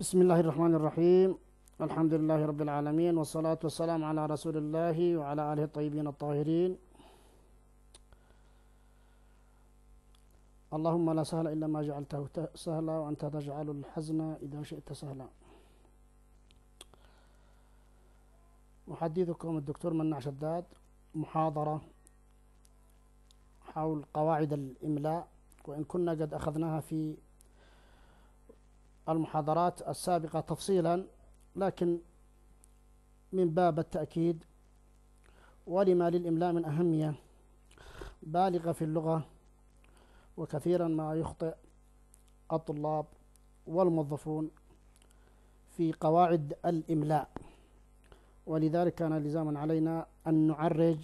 بسم الله الرحمن الرحيم الحمد لله رب العالمين والصلاة والسلام على رسول الله وعلى آله الطيبين الطاهرين اللهم لا سهل إلا ما جعلته سهلا وأنت تجعل الحزن إذا شئت سهلا أحدثكم الدكتور مناع شداد محاضرة حول قواعد الإملاء وإن كنا قد أخذناها في المحاضرات السابقة تفصيلا لكن من باب التأكيد ولما للإملاء من أهمية بالغة في اللغة وكثيرا ما يخطئ الطلاب والموظفون في قواعد الإملاء ولذلك كان لزاما علينا أن نعرج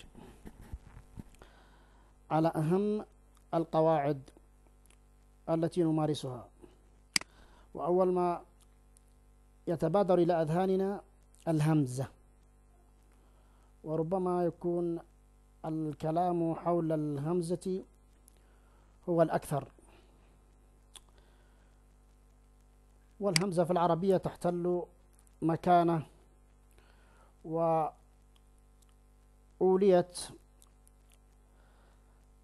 على أهم القواعد التي نمارسها وأول ما يتبادر إلى أذهاننا الهمزة وربما يكون الكلام حول الهمزة هو الأكثر والهمزة في العربية تحتل مكانة وأوليت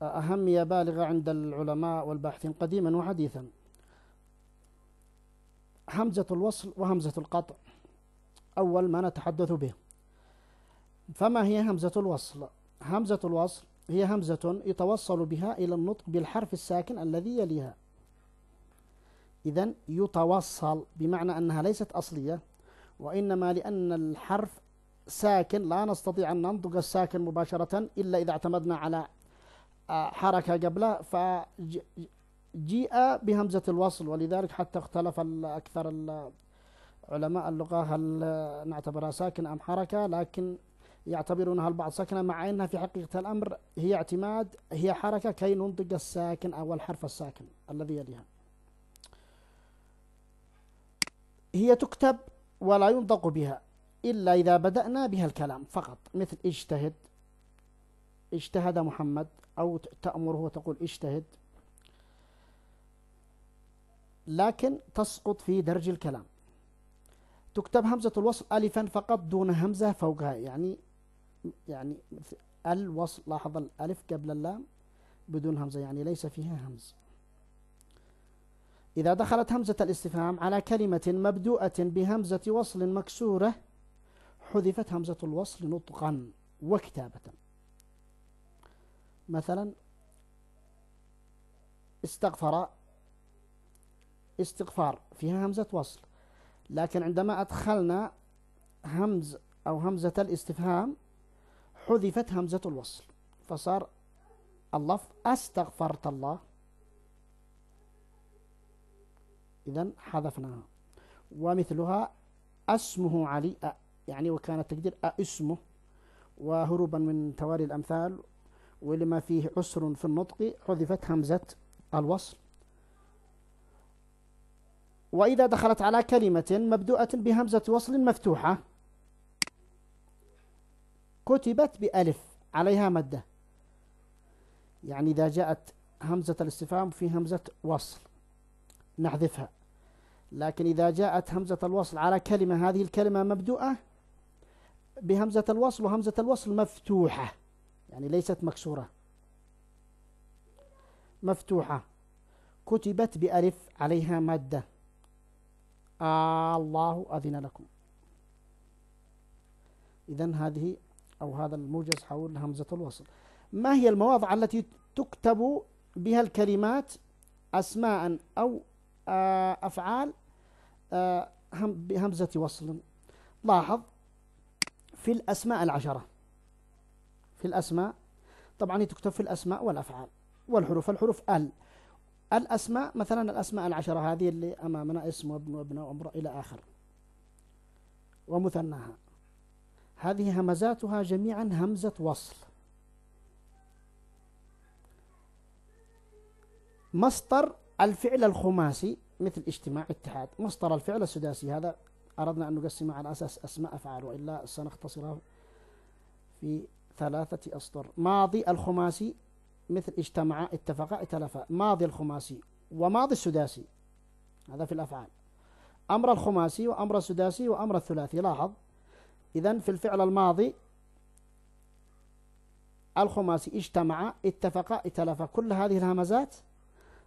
أهمية بالغة عند العلماء والباحثين قديما وحديثا همزة الوصل وهمزة القطع أول ما نتحدث به فما هي همزة الوصل؟ همزة الوصل هي همزة يتوصل بها إلى النطق بالحرف الساكن الذي يليها إذا يتوصل بمعنى أنها ليست أصلية وإنما لأن الحرف ساكن لا نستطيع أن ننطق الساكن مباشرة إلا إذا اعتمدنا على آه، حركة قبله جيء بهمزة الوصل ولذلك حتى اختلف أكثر علماء اللغة هل نعتبرها ساكن أم حركة لكن يعتبرونها البعض ساكنة مع أنها في حقيقة الأمر هي اعتماد هي حركة كي ننطق الساكن أو الحرف الساكن الذي يليها هي تكتب ولا ينطق بها إلا إذا بدأنا بها الكلام فقط مثل اجتهد اجتهد محمد أو تأمره وتقول اجتهد لكن تسقط في درج الكلام تكتب همزة الوصل ألفا فقط دون همزة فوقها يعني يعني الوصل لاحظ الألف قبل اللام بدون همزة يعني ليس فيها همز إذا دخلت همزة الاستفهام على كلمة مبدوءة بهمزة وصل مكسورة حذفت همزة الوصل نطقا وكتابة مثلا استغفر استغفار فيها همزة وصل لكن عندما أدخلنا همز أو همزة الاستفهام حذفت همزة الوصل فصار اللفظ استغفرت الله إذا حذفناها ومثلها اسمه علي أ يعني وكان التقدير اسمه وهروبا من توالي الأمثال ولما فيه عسر في النطق حذفت همزة الوصل وإذا دخلت على كلمة مبدوءة بهمزة وصل مفتوحة كتبت بألف عليها مدة يعني إذا جاءت همزة الاستفهام في همزة وصل نحذفها لكن إذا جاءت همزة الوصل على كلمة هذه الكلمة مبدوءة بهمزة الوصل وهمزة الوصل مفتوحة يعني ليست مكسورة مفتوحة كتبت بألف عليها مادة الله أذن لكم إذا هذه أو هذا الموجز حول همزة الوصل ما هي المواضع التي تكتب بها الكلمات أسماء أو آه، أفعال آه، بهمزة وصل لاحظ في الأسماء العشرة في الأسماء طبعا هي تكتب في الأسماء والأفعال والحروف الحروف ال الأسماء مثلا الأسماء العشرة هذه اللي أمامنا اسم وابن وابن وامرأة إلى آخر ومثناها هذه همزاتها جميعا همزة وصل مصدر الفعل الخماسي مثل اجتماع اتحاد مصدر الفعل السداسي هذا أردنا أن نقسمه على أساس أسماء أفعال وإلا سنختصره في ثلاثة أسطر ماضي الخماسي مثل اجتمع اتفق اتلف ماضي الخماسي وماضي السداسي هذا في الأفعال أمر الخماسي وأمر السداسي وأمر الثلاثي لاحظ إذا في الفعل الماضي الخماسي اجتمع اتفق اتلف كل هذه الهمزات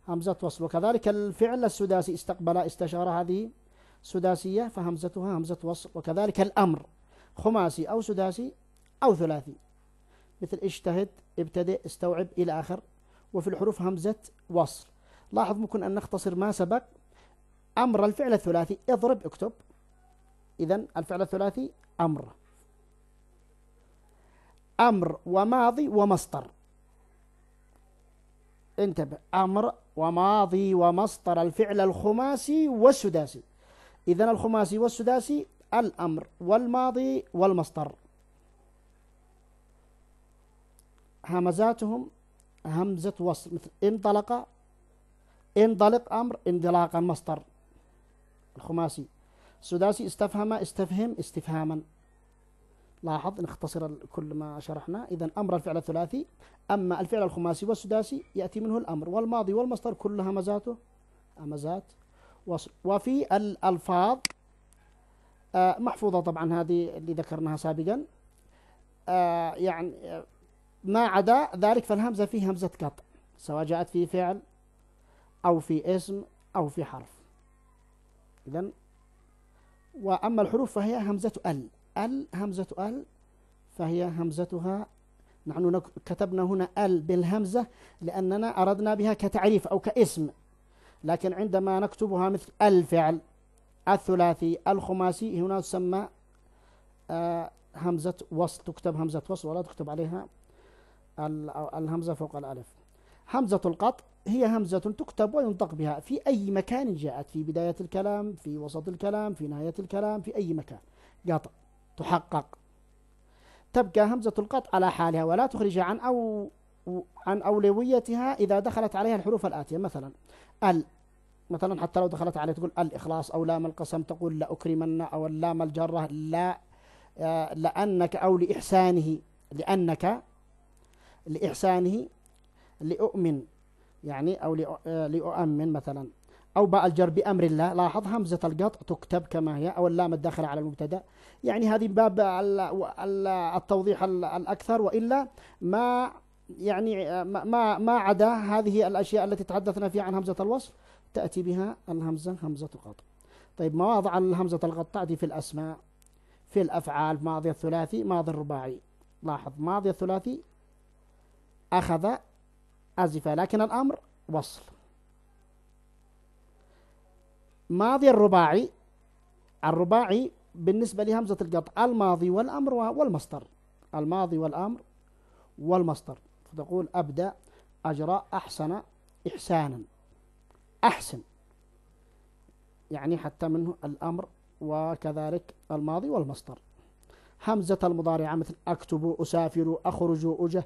همزة وصل وكذلك الفعل السداسي استقبل استشار هذه سداسية فهمزتها همزة وصل وكذلك الأمر خماسي أو سداسي أو ثلاثي مثل اجتهد ابتدئ استوعب إلى آخر وفي الحروف همزة وصل لاحظ ممكن أن نختصر ما سبق أمر الفعل الثلاثي اضرب اكتب إذا الفعل الثلاثي أمر أمر وماضي ومصدر انتبه أمر وماضي ومصدر الفعل الخماسي والسداسي إذا الخماسي والسداسي الأمر والماضي والمصدر همزاتهم همزة وصل مثل انطلق انطلق أمر انطلاقا مصدر الخماسي السداسي استفهم استفهم استفهاما لاحظ نختصر كل ما شرحنا إذا أمر الفعل الثلاثي أما الفعل الخماسي والسداسي يأتي منه الأمر والماضي والمصدر كل همزاته همزات وصل وفي الألفاظ آه، محفوظة طبعا هذه اللي ذكرناها سابقا آه، يعني آه، ما عدا ذلك فالهمزة فيه همزة قطع سواء جاءت في فعل أو في اسم أو في حرف إذا وأما الحروف فهي همزة ال ال همزة ال فهي همزتها نحن كتبنا هنا ال بالهمزة لأننا أردنا بها كتعريف أو كاسم لكن عندما نكتبها مثل الفعل الثلاثي الخماسي هنا تسمى آه، همزة وصل تكتب همزة وصل ولا تكتب عليها الهمزة فوق الألف همزة القط هي همزة تكتب وينطق بها في أي مكان جاءت في بداية الكلام في وسط الكلام في نهاية الكلام في أي مكان قطع تحقق تبقى همزة القط على حالها ولا تخرج عن أو عن أولويتها إذا دخلت عليها الحروف الآتية مثلا ال مثلا حتى لو دخلت عليه تقول الإخلاص أو لام القسم تقول لأكرمن أو اللام الجرة لا آه، لأنك أو لإحسانه لأنك لإحسانه لأؤمن يعني أو آه، لأؤمن مثلا أو باء الجر بأمر الله لاحظ همزة القط تكتب كما هي أو اللام الداخلة على المبتدا يعني هذه باب التوضيح الأكثر وإلا ما يعني ما ما عدا هذه الأشياء التي تحدثنا فيها عن همزة الوصف تأتي بها الهمزة همزة القط طيب مواضع الهمزة القط تأتي في الأسماء في الأفعال ماضي الثلاثي ماضي الرباعي لاحظ ماضي الثلاثي أخذ أزف لكن الأمر وصل ماضي الرباعي الرباعي بالنسبة لهمزة القطع الماضي والأمر والمصدر الماضي والأمر والمصدر فتقول أبدأ أجرى أحسن إحسانا أحسن يعني حتى منه الأمر وكذلك الماضي والمصدر همزة المضارعة مثل أكتب أسافر أخرج أجه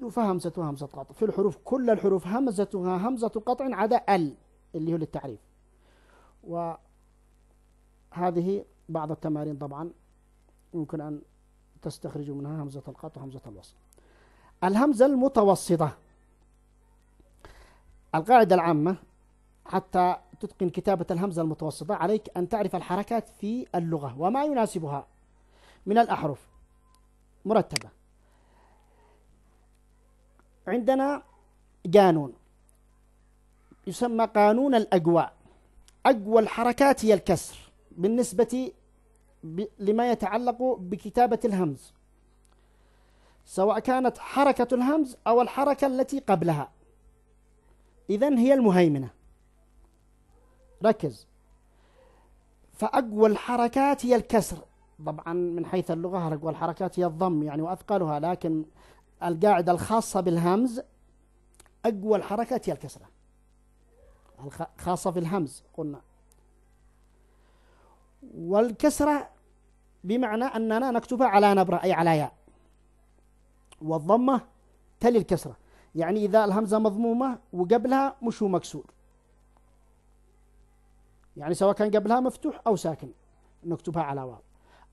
يوفى وهمزة همزة قطع في الحروف كل الحروف همزتها همزة قطع عدا ال اللي هو للتعريف وهذه بعض التمارين طبعا ممكن أن تستخرج منها همزة القطع وهمزة الوصل الهمزة المتوسطة القاعدة العامة حتى تتقن كتابة الهمزة المتوسطة عليك أن تعرف الحركات في اللغة وما يناسبها من الأحرف مرتبة عندنا قانون يسمى قانون الأقوى أقوى الحركات هي الكسر بالنسبة لما يتعلق بكتابة الهمز سواء كانت حركة الهمز أو الحركة التي قبلها إذا هي المهيمنة ركز فأقوى الحركات هي الكسر طبعا من حيث اللغة أقوى الحركات هي الضم يعني وأثقلها لكن القاعدة الخاصة بالهمز أقوى الحركات هي الكسرة خاصة في الهمز قلنا والكسرة بمعنى أننا نكتبها على نبرة أي على ياء والضمة تلي الكسرة يعني إذا الهمزة مضمومة وقبلها مش هو مكسور يعني سواء كان قبلها مفتوح أو ساكن نكتبها على واو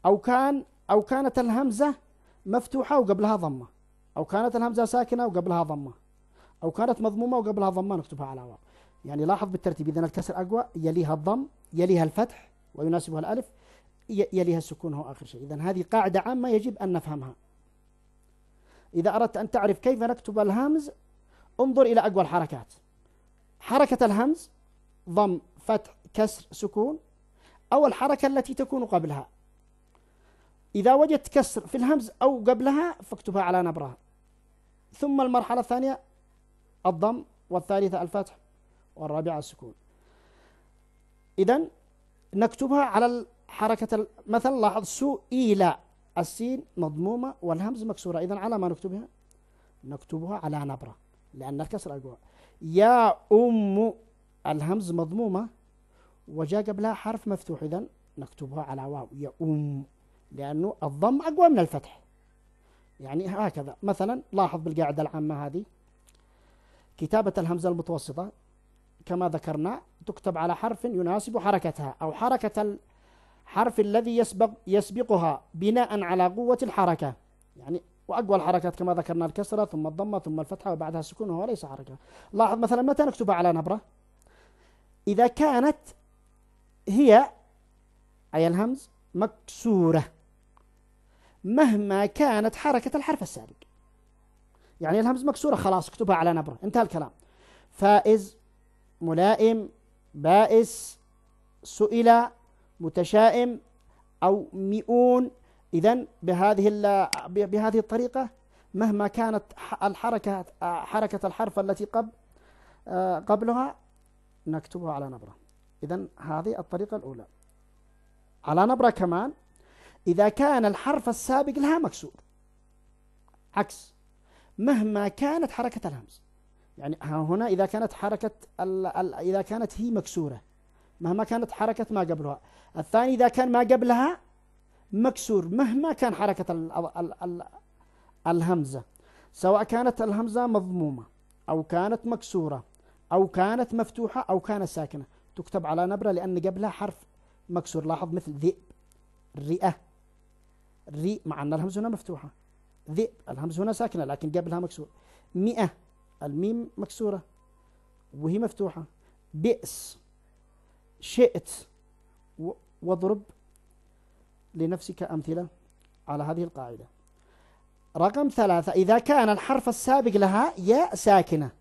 أو كان أو كانت الهمزة مفتوحة وقبلها ضمة أو كانت الهمزة ساكنة وقبلها ضمة أو كانت مضمومة وقبلها ضمة نكتبها على واو يعني لاحظ بالترتيب إذا الكسر أقوى يليها الضم يليها الفتح ويناسبها الألف يليها السكون هو آخر شيء إذا هذه قاعدة عامة يجب أن نفهمها إذا أردت أن تعرف كيف نكتب الهمز انظر إلى أقوى الحركات حركة الهمز ضم فتح كسر سكون أو الحركة التي تكون قبلها إذا وجدت كسر في الهمز أو قبلها فاكتبها على نبرة ثم المرحلة الثانية الضم والثالثة الفتح والرابعة السكون إذا نكتبها على حركة مثلا لاحظ سئيل السين مضمومة والهمز مكسورة إذا على ما نكتبها نكتبها على نبرة لأن الكسر أقوى يا أم الهمز مضمومة وجاء قبلها حرف مفتوح إذا نكتبها على واو يا أم لأنه الضم أقوى من الفتح يعني هكذا مثلا لاحظ بالقاعدة العامة هذه كتابة الهمزة المتوسطة كما ذكرنا تكتب على حرف يناسب حركتها أو حركة الحرف الذي يسبق يسبقها بناء على قوة الحركة يعني وأقوى الحركات كما ذكرنا الكسرة ثم الضمة ثم الفتحة وبعدها السكون وهو ليس حركة لاحظ مثلا متى نكتبها على نبرة إذا كانت هي أي الهمز مكسورة مهما كانت حركة الحرف السابق يعني الهمز مكسورة خلاص اكتبها على نبرة انتهى الكلام فائز ملائم بائس سئل متشائم أو مئون إذا بهذه بهذه الطريقة مهما كانت الحركة حركة الحرف التي قبل آه، قبلها نكتبها على نبرة إذا هذه الطريقة الأولى على نبرة كمان إذا كان الحرف السابق لها مكسور عكس مهما كانت حركة الهمز يعني هنا إذا كانت حركة ال ال إذا كانت هي مكسورة مهما كانت حركة ما قبلها الثاني إذا كان ما قبلها مكسور مهما كان حركة الـ ال ال الهمزة سواء كانت الهمزة مضمومة أو كانت مكسورة أو كانت مفتوحة أو كانت ساكنة تكتب على نبرة لأن قبلها حرف مكسور لاحظ مثل ذئب رئة ري مع أن الهمز هنا مفتوحة ذئب الهمز هنا ساكنة لكن قبلها مكسور مئة الميم مكسورة وهي مفتوحة بئس شئت واضرب لنفسك أمثلة على هذه القاعدة رقم ثلاثة إذا كان الحرف السابق لها ياء ساكنة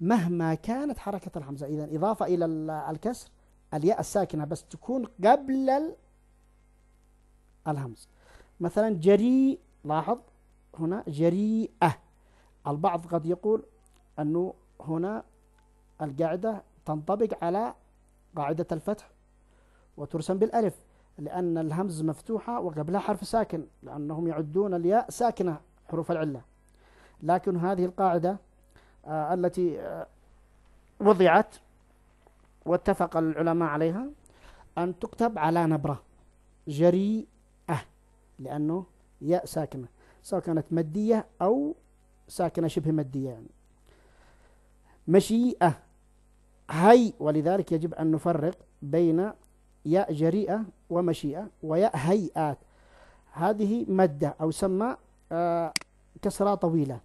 مهما كانت حركة الحمزة إذا إضافة إلى الكسر الياء الساكنة بس تكون قبل الهمز مثلا جريء لاحظ هنا جريئة البعض قد يقول أنه هنا القاعدة تنطبق على قاعدة الفتح وترسم بالألف لأن الهمز مفتوحة وقبلها حرف ساكن لأنهم يعدون الياء ساكنة حروف العلة لكن هذه القاعدة آه، التي آه، وضعت واتفق العلماء عليها أن تكتب على نبرة جريء لأنه ياء ساكنة سواء كانت مادية أو ساكنة شبه مادية يعني مشيئة هي ولذلك يجب أن نفرق بين ياء جريئة ومشيئة وياء هيئات هذه مدة أو سمى آه، كسرة طويلة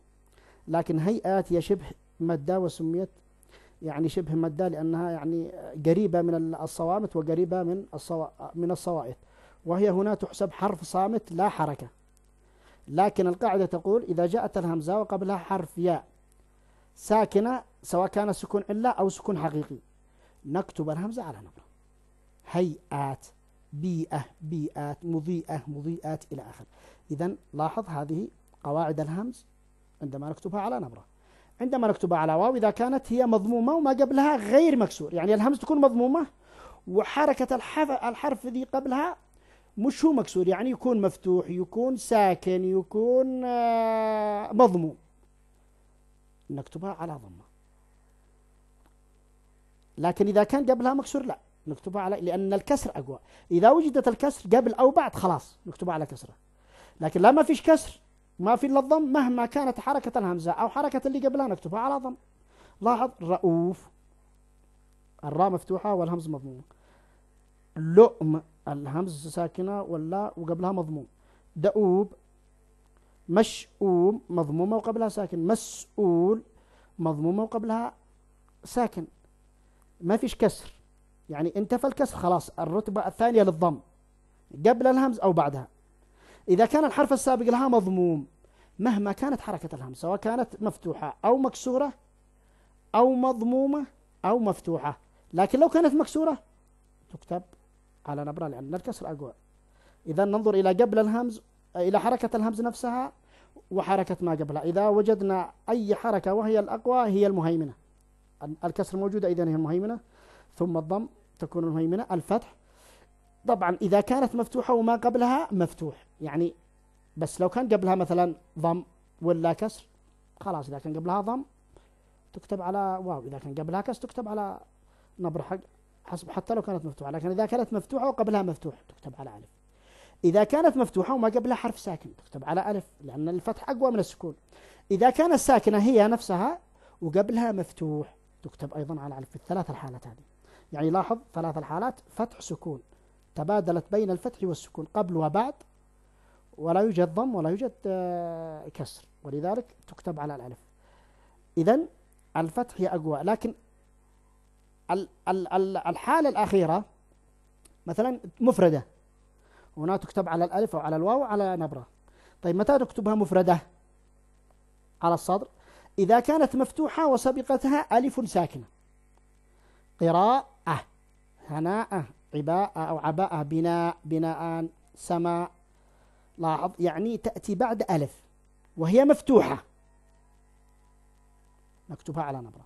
لكن هيئات هي شبه مادة وسميت يعني شبه مادة لأنها يعني قريبة من الصوامت وقريبة من الصوا من الصوائت. وهي هنا تحسب حرف صامت لا حركة لكن القاعدة تقول إذا جاءت الهمزة وقبلها حرف ياء ساكنة سواء كان سكون علة أو سكون حقيقي نكتب الهمزة على نبرة هيئات بيئة بيئات مضيئة مضيئات إلى آخر إذا لاحظ هذه قواعد الهمز عندما نكتبها على نبرة عندما نكتبها على واو إذا كانت هي مضمومة وما قبلها غير مكسور يعني الهمز تكون مضمومة وحركة الحرف ذي قبلها مش هو مكسور يعني يكون مفتوح يكون ساكن يكون آه، مضموم نكتبها على ضمه لكن إذا كان قبلها مكسور لا نكتبها على لأن الكسر أقوى إذا وجدت الكسر قبل أو بعد خلاص نكتبها على كسرة لكن لا ما فيش كسر ما في إلا الضم مهما كانت حركة الهمزة أو حركة اللي قبلها نكتبها على ضم لاحظ رؤوف الراء مفتوحة والهمز مضمومة لؤم الهمز ساكنة ولا وقبلها مضموم دؤوب مشؤوم مضمومة وقبلها ساكن مسؤول مضمومة وقبلها ساكن ما فيش كسر يعني انتفى الكسر خلاص الرتبة الثانية للضم قبل الهمز أو بعدها إذا كان الحرف السابق لها مضموم مهما كانت حركة الهمز سواء كانت مفتوحة أو مكسورة أو مضمومة أو مفتوحة لكن لو كانت مكسورة تكتب على نبرة لأن الكسر أقوى إذا ننظر إلى قبل الهمز إلى حركة الهمز نفسها وحركة ما قبلها إذا وجدنا أي حركة وهي الأقوى هي المهيمنة الكسر موجودة إذا هي المهيمنة ثم الضم تكون المهيمنة الفتح طبعا إذا كانت مفتوحة وما قبلها مفتوح يعني بس لو كان قبلها مثلا ضم ولا كسر خلاص إذا كان قبلها ضم تكتب على واو إذا كان قبلها كسر تكتب على نبر حق حسب حتى لو كانت مفتوحة لكن إذا كانت مفتوحة وقبلها مفتوح تكتب على ألف إذا كانت مفتوحة وما قبلها حرف ساكن تكتب على ألف لأن الفتح أقوى من السكون إذا كانت ساكنة هي نفسها وقبلها مفتوح تكتب أيضا على ألف في الثلاث الحالات هذه يعني لاحظ ثلاث الحالات فتح سكون تبادلت بين الفتح والسكون قبل وبعد ولا يوجد ضم ولا يوجد آه، كسر ولذلك تكتب على الألف إذا الفتح هي أقوى لكن الحالة الأخيرة مثلا مفردة هنا تكتب على الألف أو على الواو على نبرة طيب متى نكتبها مفردة على الصدر إذا كانت مفتوحة وسبقتها ألف ساكنة قراءة هناء عباءة أو عباءة بناء بناءان سماء لاحظ يعني تأتي بعد ألف وهي مفتوحة نكتبها على نبرة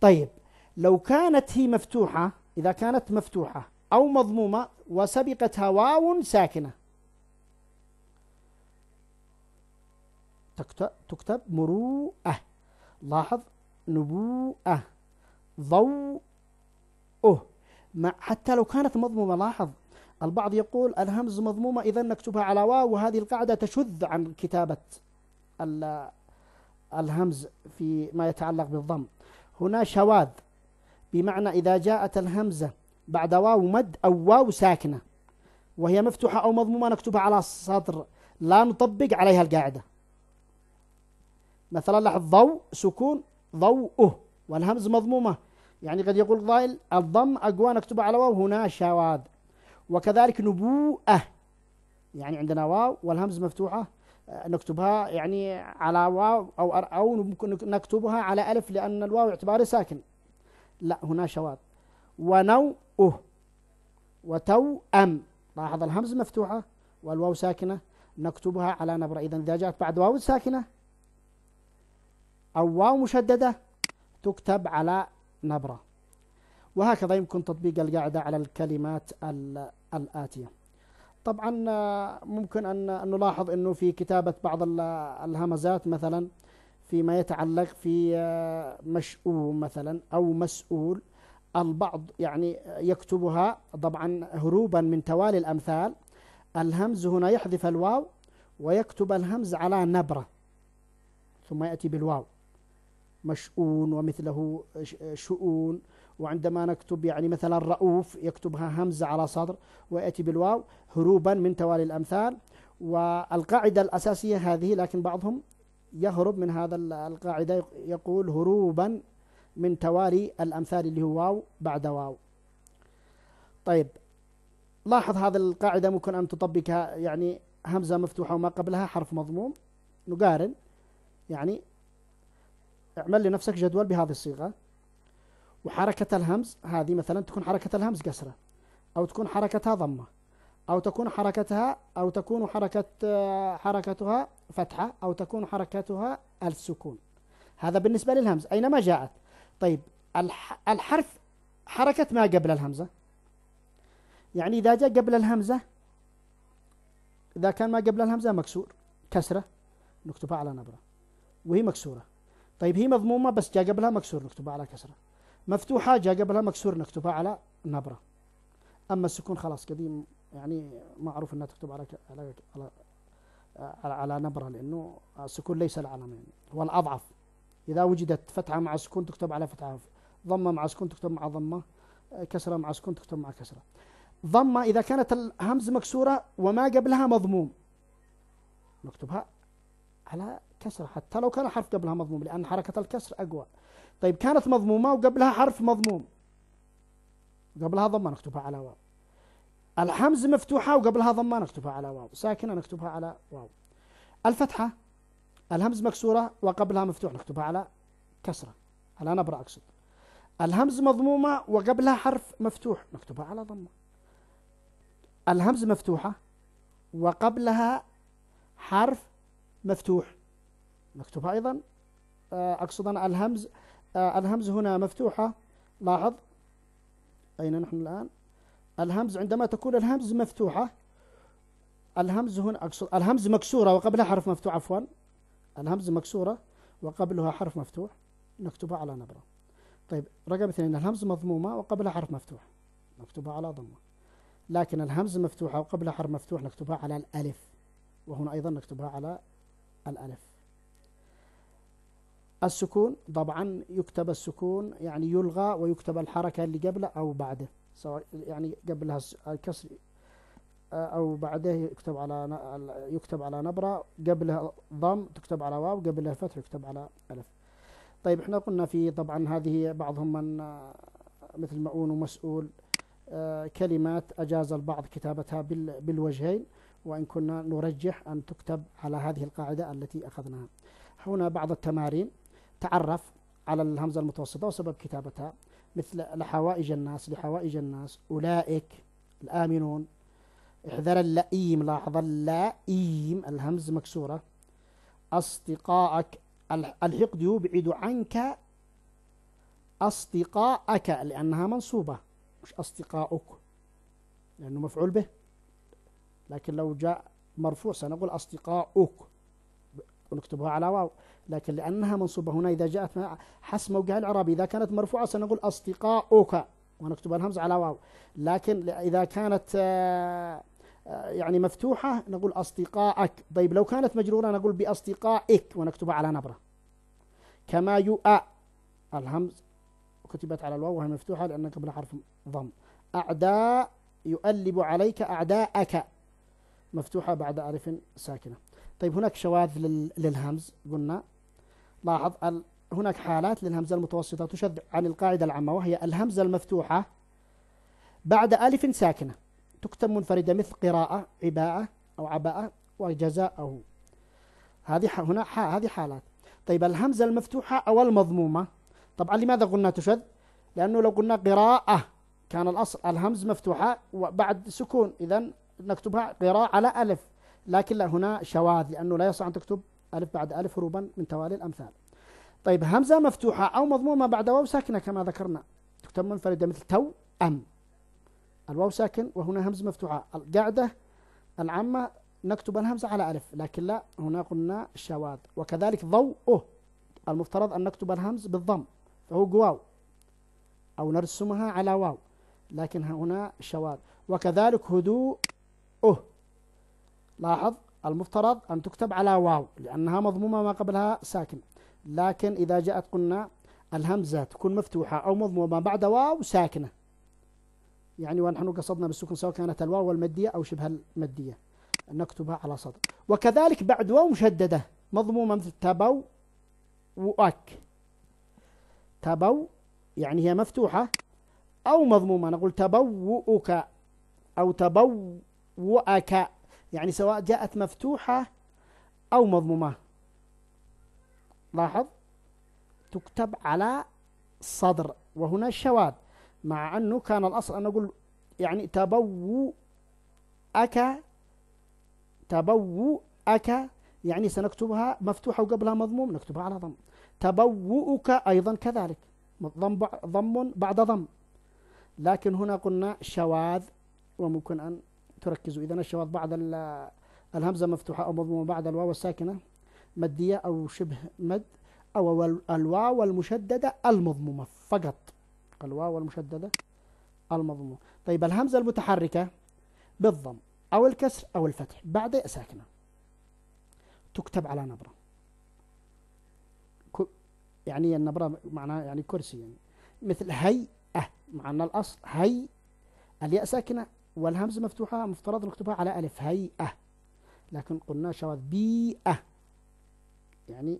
طيب لو كانت هي مفتوحة إذا كانت مفتوحة أو مضمومة وسبقتها واو ساكنة تكتب مروءة لاحظ نبوءة ضوء مع حتى لو كانت مضمومة لاحظ البعض يقول الهمز مضمومة إذا نكتبها على واو وهذه القاعدة تشذ عن كتابة الهمز في ما يتعلق بالضم هنا شواذ بمعنى إذا جاءت الهمزة بعد واو مد أو واو ساكنة وهي مفتوحة أو مضمومة نكتبها على السطر لا نطبق عليها القاعدة مثلا لاحظ ضوء سكون ضوءه والهمز مضمومة يعني قد يقول قائل الضم أقوى نكتبها على واو هنا شواذ وكذلك نبوءة يعني عندنا واو والهمز مفتوحة آه، نكتبها يعني على واو أو أو نكتبها على ألف لأن الواو اعتباره ساكن لا هنا أه وتو وتوأم لاحظ الهمز مفتوحة والواو ساكنة نكتبها على نبرة إذا إذا جاءت بعد واو ساكنة أو واو مشددة تكتب على نبرة وهكذا يمكن تطبيق القاعدة على الكلمات الآتية طبعا آه، ممكن أن نلاحظ أنه في كتابة بعض الهمزات مثلا فيما يتعلق في آه، مشؤوم مثلا أو مسؤول البعض يعني يكتبها طبعا هروبا من توالي الأمثال الهمز هنا يحذف الواو ويكتب الهمز على نبرة ثم يأتي بالواو مشؤون ومثله شؤون وعندما نكتب يعني مثلا رؤوف يكتبها همزة على صدر ويأتي بالواو هروبا من توالي الأمثال والقاعدة الأساسية هذه لكن بعضهم يهرب من هذا القاعدة يقول هروبا من توالي الأمثال اللي هو واو بعد واو طيب لاحظ هذا القاعدة ممكن أن تطبقها يعني همزة مفتوحة وما قبلها حرف مضموم نقارن يعني اعمل لنفسك جدول بهذه الصيغة وحركة الهمز هذه مثلا تكون حركة الهمز كسرة أو تكون حركتها ضمة أو تكون حركتها أو تكون حركة حركتها فتحة أو تكون حركتها السكون هذا بالنسبة للهمز أينما جاءت طيب الحرف حركة ما قبل الهمزة يعني إذا جاء قبل الهمزة إذا كان ما قبل الهمزة مكسور كسرة نكتبها على نبرة وهي مكسورة طيب هي مضمومة بس جاء قبلها مكسور نكتبها على كسرة مفتوحة جاء قبلها مكسور نكتبها على نبرة أما السكون خلاص قديم يعني معروف انها تكتب على على على على نبره لانه السكون ليس العلمين هو الاضعف اذا وجدت فتحه مع سكون تكتب على فتحه ضمه مع سكون تكتب مع ضمه كسره مع سكون تكتب مع كسره ضمه اذا كانت الهمز مكسوره وما قبلها مضموم نكتبها على كسره حتى لو كان حرف قبلها مضموم لان حركه الكسر اقوى طيب كانت مضمومه وقبلها حرف مضموم قبلها ضمه نكتبها على واو الحمز مفتوحة وقبلها ضمة نكتبها على واو ساكنة نكتبها على واو الفتحة الهمز مكسورة وقبلها مفتوح نكتبها على كسرة على نبرة أقصد الهمز مضمومة وقبلها حرف مفتوح نكتبها على ضمة الهمز مفتوحة وقبلها حرف مفتوح نكتبها أيضا آه، أقصد أنا الهمز آه، الهمز هنا مفتوحة لاحظ أين نحن الآن الهمز عندما تكون الهمز مفتوحة الهمز هنا أقصد الهمز مكسورة وقبلها حرف مفتوح عفوا الهمز مكسورة وقبلها حرف مفتوح نكتبها على نبرة طيب رقم اثنين الهمز مضمومة وقبلها حرف مفتوح نكتبها على ضمة لكن الهمز مفتوحة وقبلها حرف مفتوح نكتبها على الألف وهنا أيضا نكتبها على الألف السكون طبعا يكتب السكون يعني يلغى ويكتب الحركة اللي قبله أو بعده سواء يعني قبلها الكسر آه، أو بعده يكتب على يكتب على نبرة قبلها ضم تكتب على واو قبلها فتح يكتب على ألف طيب احنا قلنا في طبعا هذه بعضهم من آه، مثل مؤون ومسؤول آه، كلمات أجاز البعض كتابتها بالوجهين وإن كنا نرجح أن تكتب على هذه القاعدة التي أخذناها هنا بعض التمارين تعرف على الهمزة المتوسطة وسبب كتابتها مثل لحوائج الناس لحوائج الناس أولئك الآمنون احذر اللئيم لاحظ اللئيم الهمز مكسورة أصدقائك الحقد يبعد عنك أصدقائك لأنها منصوبة مش أصدقائك لأنه مفعول به لكن لو جاء مرفوع سنقول أصدقائك ونكتبها على واو لكن لأنها منصوبة هنا إذا جاءت حس حسب موقع الإعراب إذا كانت مرفوعة سنقول أصدقاؤك ونكتب الهمز على واو لكن إذا كانت آه، آه، يعني مفتوحة نقول أصدقائك طيب لو كانت مجرورة نقول بأصدقائك ونكتبها على نبرة كما يؤ الهمز كتبت على الواو وهي مفتوحة لأن قبل حرف ضم أعداء يؤلب عليك أعداءك مفتوحة بعد ألف ساكنة طيب هناك شواذ للهمز قلنا لاحظ هناك حالات للهمزة المتوسطة تشد عن القاعدة العامة وهي الهمزة المفتوحة بعد ألف ساكنة تكتب منفردة مثل قراءة عباءة أو عباءة وجزاء أو هذه هنا هذه حالات طيب الهمزة المفتوحة أو المضمومة طبعا لماذا قلنا تشد لأنه لو قلنا قراءة كان الأصل الهمز مفتوحة وبعد سكون إذا نكتبها قراءة على ألف لكن لا هنا شواذ لأنه لا يصح أن تكتب ألف بعد ألف هروبا من توالي الأمثال طيب همزة مفتوحة أو مضمومة بعد واو ساكنة كما ذكرنا تكتب منفردة مثل تو أم الواو ساكن وهنا همزة مفتوحة القاعدة العامة نكتب الهمزة على ألف لكن لا هنا قلنا الشواد وكذلك ضوء أه المفترض أن نكتب الهمز بالضم فهو قواو أو نرسمها على واو لكن هنا شواذ وكذلك هدوء أه لاحظ المفترض أن تكتب على واو لأنها مضمومة ما قبلها ساكن لكن إذا جاءت قلنا الهمزة تكون مفتوحة أو مضمومة ما بعد واو ساكنة يعني ونحن قصدنا بالسكون سواء كانت الواو المادية أو شبه المادية نكتبها على سطر وكذلك بعد واو مشددة مضمومة مثل تابو وأك تابو يعني هي مفتوحة أو مضمومة نقول تبوؤك أو تبوؤك يعني سواء جاءت مفتوحة أو مضمومة لاحظ تكتب على صدر وهنا الشواذ مع أنه كان الأصل أن أقول يعني تبو أكا يعني سنكتبها مفتوحة وقبلها مضموم نكتبها على ضم تبوؤك أيضا كذلك ضم ضم بعد ضم لكن هنا قلنا شواذ وممكن أن تركز إذا الشواذ بعد الهمزة مفتوحة أو مضمومة بعد الواو الساكنة مدية أو شبه مد أو الواو المشددة المضمومة فقط الواو المشددة المضمومة طيب الهمزة المتحركة بالضم أو الكسر أو الفتح بعد ساكنة تكتب على نبرة يعني النبرة معناها يعني كرسي يعني مثل هيئة مع أن الأصل هي الياء ساكنة والهمز مفتوحة مفترض نكتبها على ألف هيئة لكن قلنا شواذ بيئة يعني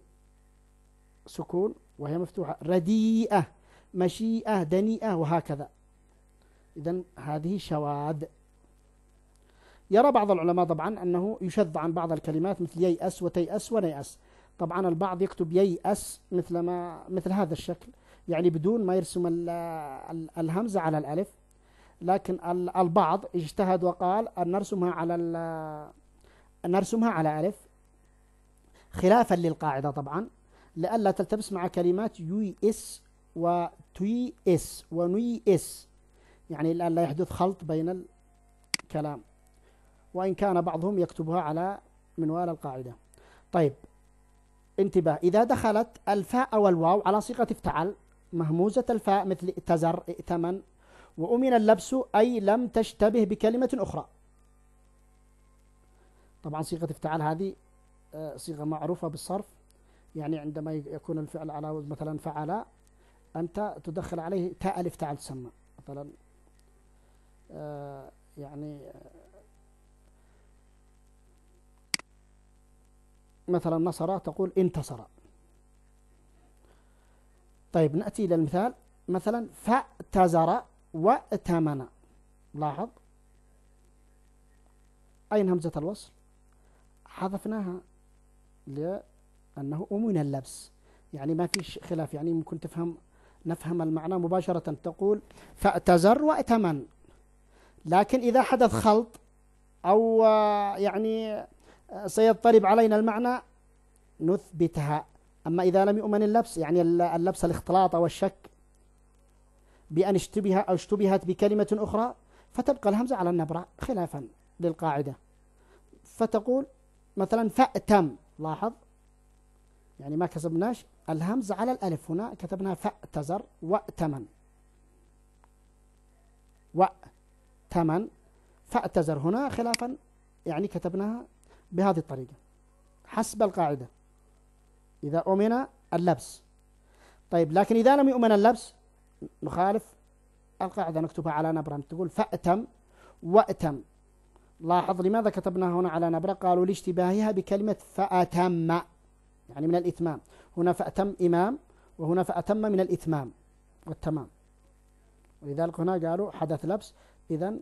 سكون وهي مفتوحة رديئة مشيئة دنيئة وهكذا إذا هذه شواذ يرى بعض العلماء طبعا أنه يشذ عن بعض الكلمات مثل ييأس وتيأس ونيأس طبعا البعض يكتب ييأس مثل ما مثل هذا الشكل يعني بدون ما يرسم الهمزة على الألف لكن البعض اجتهد وقال أن نرسمها على أن نرسمها على ألف خلافا للقاعدة طبعا لئلا تلتبس مع كلمات يو اس وتوي اس ونوي اس يعني لئلا يحدث خلط بين الكلام وإن كان بعضهم يكتبها على منوال القاعدة طيب انتباه إذا دخلت الفاء والواو على صيغة افتعل مهموزة الفاء مثل ائتزر ائتمن وأمن اللبس أي لم تشتبه بكلمة أخرى طبعا صيغة افتعال هذه آه، صيغة معروفة بالصرف يعني عندما يكون الفعل على مثلا فعل أنت تدخل عليه تاء الافتعال تسمى مثلا آه، يعني آه، مثلا نصر تقول انتصر طيب نأتي إلى المثال مثلا فأتزر وأتمنى لاحظ أين همزة الوصل حذفناها لأنه أمن اللبس يعني ما فيش خلاف يعني ممكن تفهم نفهم المعنى مباشرة تقول فأتزر وأتمن لكن إذا حدث خلط أو يعني سيضطرب علينا المعنى نثبتها أما إذا لم يؤمن اللبس يعني اللبس الاختلاط أو الشك بأن اشتبه أو اشتبهت بكلمة أخرى فتبقى الهمزة على النبرة خلافا للقاعدة فتقول مثلا فأتم لاحظ يعني ما كسبناش الهمزة على الألف هنا كتبنا فأتزر وأتمن وأتمن فأتزر هنا خلافا يعني كتبناها بهذه الطريقة حسب القاعدة إذا أمن اللبس طيب لكن إذا لم يؤمن اللبس نخالف القاعدة نكتبها على نبرة تقول فأتم وأتم لاحظ لماذا كتبناها هنا على نبرة قالوا لاشتباهها بكلمة فأتم يعني من الإتمام هنا فأتم إمام وهنا فأتم من الإتمام والتمام ولذلك هنا قالوا حدث لبس إذا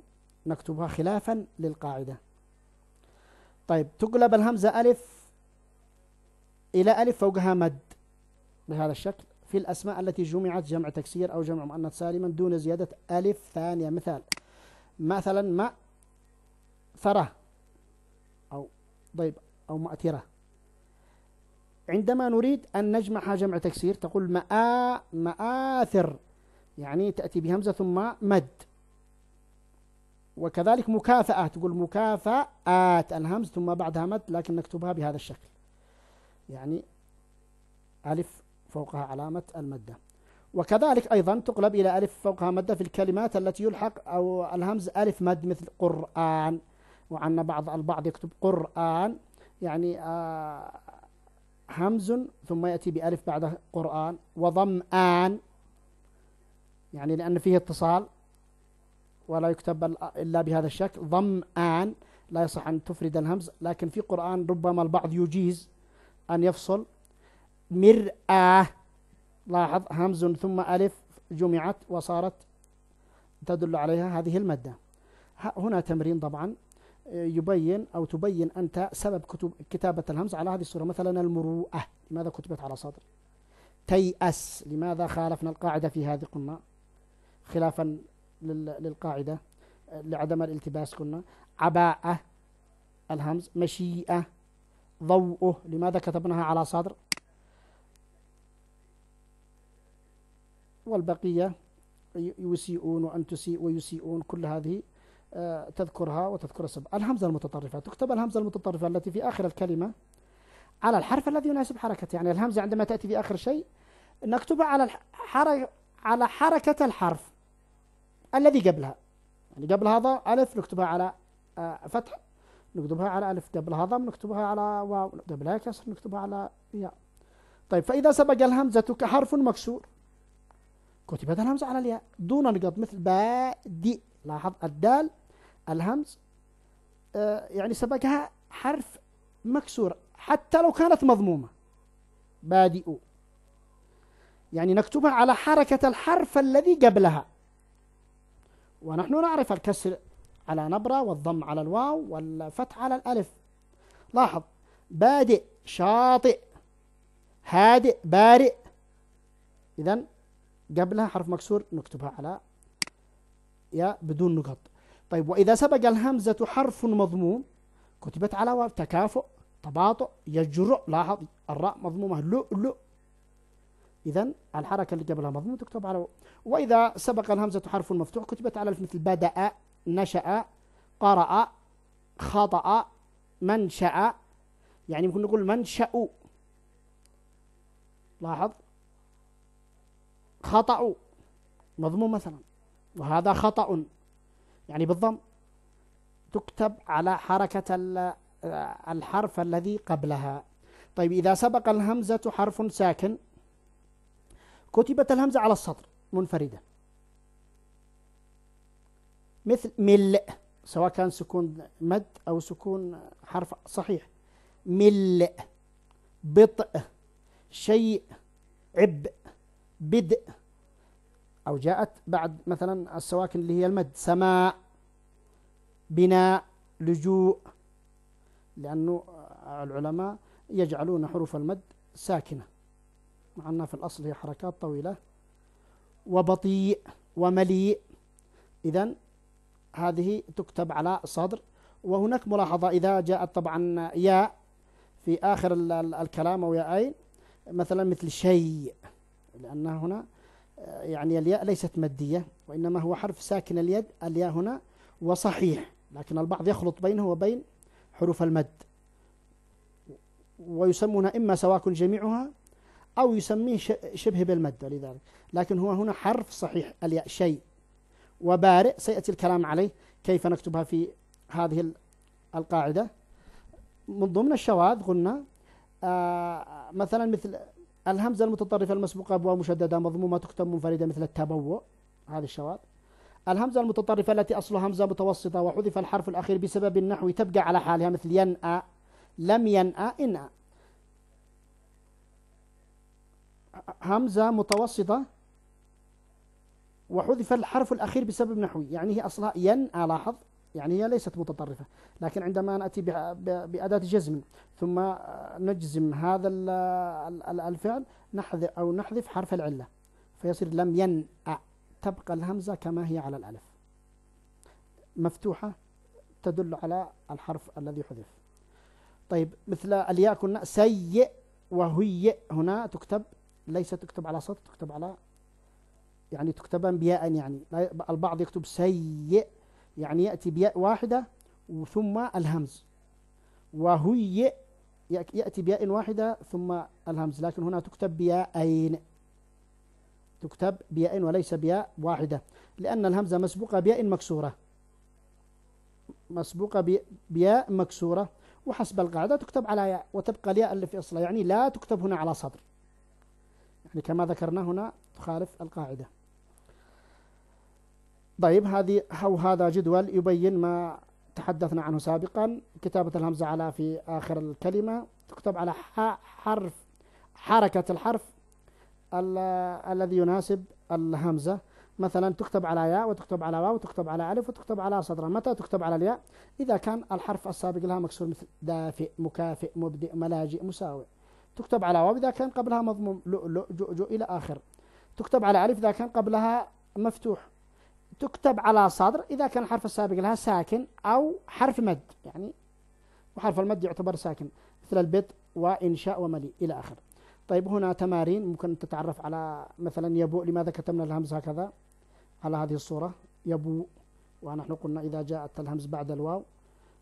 نكتبها خلافا للقاعدة طيب تقلب الهمزة ألف إلى ألف فوقها مد بهذا الشكل في الأسماء التي جمعت جمع تكسير أو جمع مؤنث سالما دون زيادة ألف ثانية مثال مثلا ما ثرة أو ضيب أو مأثرة عندما نريد أن نجمعها جمع تكسير تقول مآ مآثر يعني تأتي بهمزة ثم مد وكذلك مكافأة تقول مكافآت الهمز ثم بعدها مد لكن نكتبها بهذا الشكل يعني ألف فوقها علامة المدة وكذلك أيضا تقلب إلى ألف فوقها مدة في الكلمات التي يلحق أو الهمز ألف مد مثل قرآن وعندنا بعض البعض يكتب قرآن يعني آه همز ثم يأتي بألف بعد قرآن وضم آن يعني لأن فيه اتصال ولا يكتب إلا بهذا الشكل ضم آن لا يصح أن تفرد الهمز لكن في قرآن ربما البعض يجيز أن يفصل مرآة لاحظ همز ثم ألف جمعت وصارت تدل عليها هذه المادة هنا تمرين طبعا آه، يبين أو تبين أنت سبب كتب كتابة الهمز على هذه الصورة مثلا المروءة لماذا كتبت على صدر تيأس لماذا خالفنا القاعدة في هذه قلنا خلافا للقاعدة آه، لعدم الالتباس قلنا عباءة الهمز مشيئة ضوءه لماذا كتبناها على صدر والبقية يسيئون وأن تسيء ويسيئون كل هذه آه، تذكرها وتذكر السبب الهمزة المتطرفة تكتب الهمزة المتطرفة التي في آخر الكلمة على الحرف الذي يناسب حركته يعني الهمزة عندما تأتي في آخر شيء نكتبها على الحركة على حركة الحرف الذي قبلها يعني قبل هذا ألف نكتبها على آه، فتح نكتبها على ألف قبل هذا نكتبها على واو قبلها كسر نكتبها على ياء طيب فإذا سبق الهمزة كحرف مكسور كتبت الهمزة على الياء دون نقط مثل بادئ لاحظ الدال الهمز آه، يعني سبقها حرف مكسور حتى لو كانت مضمومة بادئ يعني نكتبها على حركة الحرف الذي قبلها ونحن نعرف الكسر على نبرة والضم على الواو والفتح على الألف لاحظ بادئ شاطئ هادئ بارئ إذا قبلها حرف مكسور نكتبها على يا بدون نقط طيب وإذا سبق الهمزة حرف مضموم كتبت على واو تكافؤ تباطؤ يجرؤ لاحظ الراء مضمومة لؤ لؤ إذا الحركة اللي قبلها مضمومة تكتب على و. وإذا سبق الهمزة حرف مفتوح كتبت على مثل بدأ نشأ قرأ خطأ منشأ يعني ممكن نقول منشأ لاحظ خطأ مضموم مثلا وهذا خطأ يعني بالضم تكتب على حركة آه، الحرف الذي قبلها طيب إذا سبق الهمزة حرف ساكن كتبت الهمزة على السطر منفردة مثل مل سواء كان سكون مد أو سكون حرف صحيح مل بطء شيء عبء بدء أو جاءت بعد مثلا السواكن اللي هي المد سماء بناء لجوء لأنه العلماء يجعلون حروف المد ساكنة مع أنها في الأصل هي حركات طويلة وبطيء ومليء إذا هذه تكتب على صدر وهناك ملاحظة إذا جاءت طبعا ياء في آخر الكلام أو ياءين مثلا مثل شيء لأن هنا آه، يعني الياء ليست مادية وإنما هو حرف ساكن اليد الياء هنا وصحيح لكن البعض يخلط بينه وبين حروف المد ويسمونها إما سواك جميعها أو يسميه شبه بالمد ولذلك لكن هو هنا حرف صحيح الياء شيء وبارئ سيأتي الكلام عليه كيف نكتبها في هذه القاعدة من ضمن الشواذ قلنا آه مثلا مثل الهمزة المتطرفة المسبوقة بواو مشددة مضمومة تكتب منفردة مثل التبوء هذه الشواذ الهمزة المتطرفة التي أصلها همزة متوسطة وحذف الحرف الأخير بسبب النحو تبقى على حالها مثل ينأى لم ينأى إنأى همزة متوسطة وحذف الحرف الأخير بسبب نحوي يعني هي أصلها ين لاحظ يعني هي ليست متطرفة لكن عندما نأتي بأداة جزم ثم آه، نجزم هذا الفعل نحذف أو نحذف حرف العلة فيصير لم ينأ تبقى الهمزة كما هي على الألف مفتوحة تدل على الحرف الذي حذف طيب مثل الياء كنا سيء وهي هنا تكتب ليس تكتب على صوت تكتب على يعني تكتبان بياء يعني البعض يكتب سيء يعني يأتي بياء واحدة ثم الهمز وهي يأتي بياء واحدة ثم الهمز لكن هنا تكتب بياءين تكتب بياء وليس بياء واحدة لأن الهمزة مسبوقة بياء مكسورة مسبوقة بياء مكسورة وحسب القاعدة تكتب على ياء وتبقى الياء اللي في أصلها يعني لا تكتب هنا على صدر يعني كما ذكرنا هنا تخالف القاعدة طيب هذه أو هذا جدول يبين ما تحدثنا عنه سابقا كتابة الهمزة على في آخر الكلمة تكتب على حرف حركة الحرف الذي يناسب الهمزة مثلا تكتب على ياء وتكتب على واو وتكتب على ألف وتكتب على صدر متى تكتب على الياء إذا كان الحرف السابق لها مكسور مثل دافئ مكافئ مبدئ ملاجئ مساوئ تكتب على واو إذا كان قبلها مضموم لؤلؤ جؤجؤ إلى آخر تكتب على ألف إذا كان قبلها مفتوح تكتب على صدر إذا كان الحرف السابق لها ساكن أو حرف مد يعني وحرف المد يعتبر ساكن مثل البط وإنشاء ومليء إلى آخر طيب هنا تمارين ممكن تتعرف على مثلا يبوء لماذا كتبنا الهمز هكذا على هذه الصورة يبوء ونحن قلنا إذا جاءت الهمز بعد الواو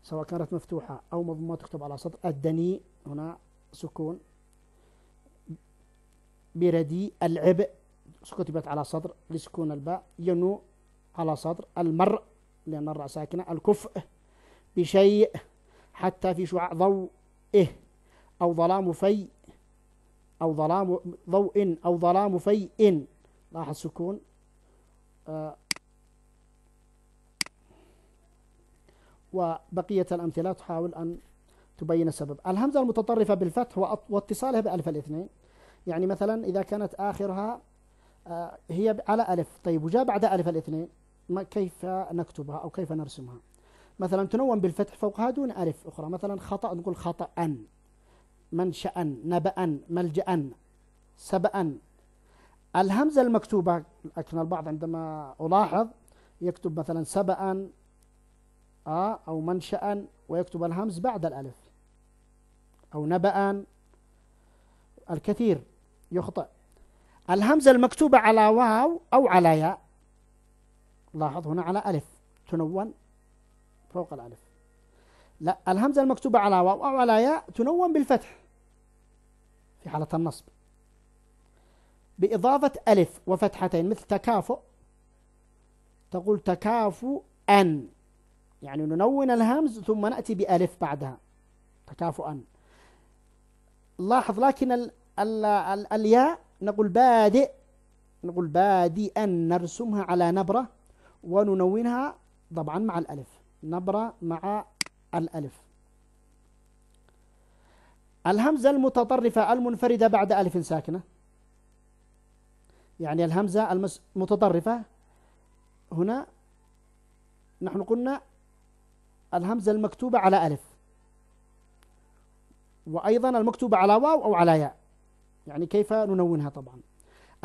سواء كانت مفتوحة أو مضمومة تكتب على صدر الدنيء هنا سكون بردي العبء كتبت على صدر لسكون الباء ينوء على صدر المرء لأن الراء ساكنة الكفء بشيء حتى في شعاع ضوئه أو ظلام في أو ظلام ضوء أو ظلام في إن لاحظ سكون آه وبقية الأمثلة تحاول أن تبين السبب الهمزة المتطرفة بالفتح واتصالها بألف الاثنين يعني مثلا إذا كانت آخرها آه هي على ألف طيب وجاء بعد ألف الاثنين ما كيف نكتبها أو كيف نرسمها مثلا تنون بالفتح فوقها دون ألف أخرى مثلا خطأ نقول خطأ منشأ نبأ ملجأ سبأ الهمزة المكتوبة لكن البعض عندما ألاحظ يكتب مثلا سبأ أو منشأ ويكتب الهمز بعد الألف أو نبأ الكثير يخطئ الهمزة المكتوبة على واو أو على ياء لاحظ هنا على ألف تنون فوق الألف لا الهمزة المكتوبة على واو أو على ياء تنون بالفتح في حالة النصب بإضافة ألف وفتحتين مثل تكافؤ تقول تكافؤ أن يعني ننون الهمز ثم نأتي بألف بعدها تكافؤا لاحظ لكن ال ال ال الياء نقول بادئ نقول بادئا نرسمها على نبره وننونها طبعا مع الألف نبرة مع الألف الهمزة المتطرفة المنفردة بعد ألف ساكنة يعني الهمزة المتطرفة هنا نحن قلنا الهمزة المكتوبة على ألف وأيضا المكتوبة على واو أو على ياء يعني كيف ننونها طبعا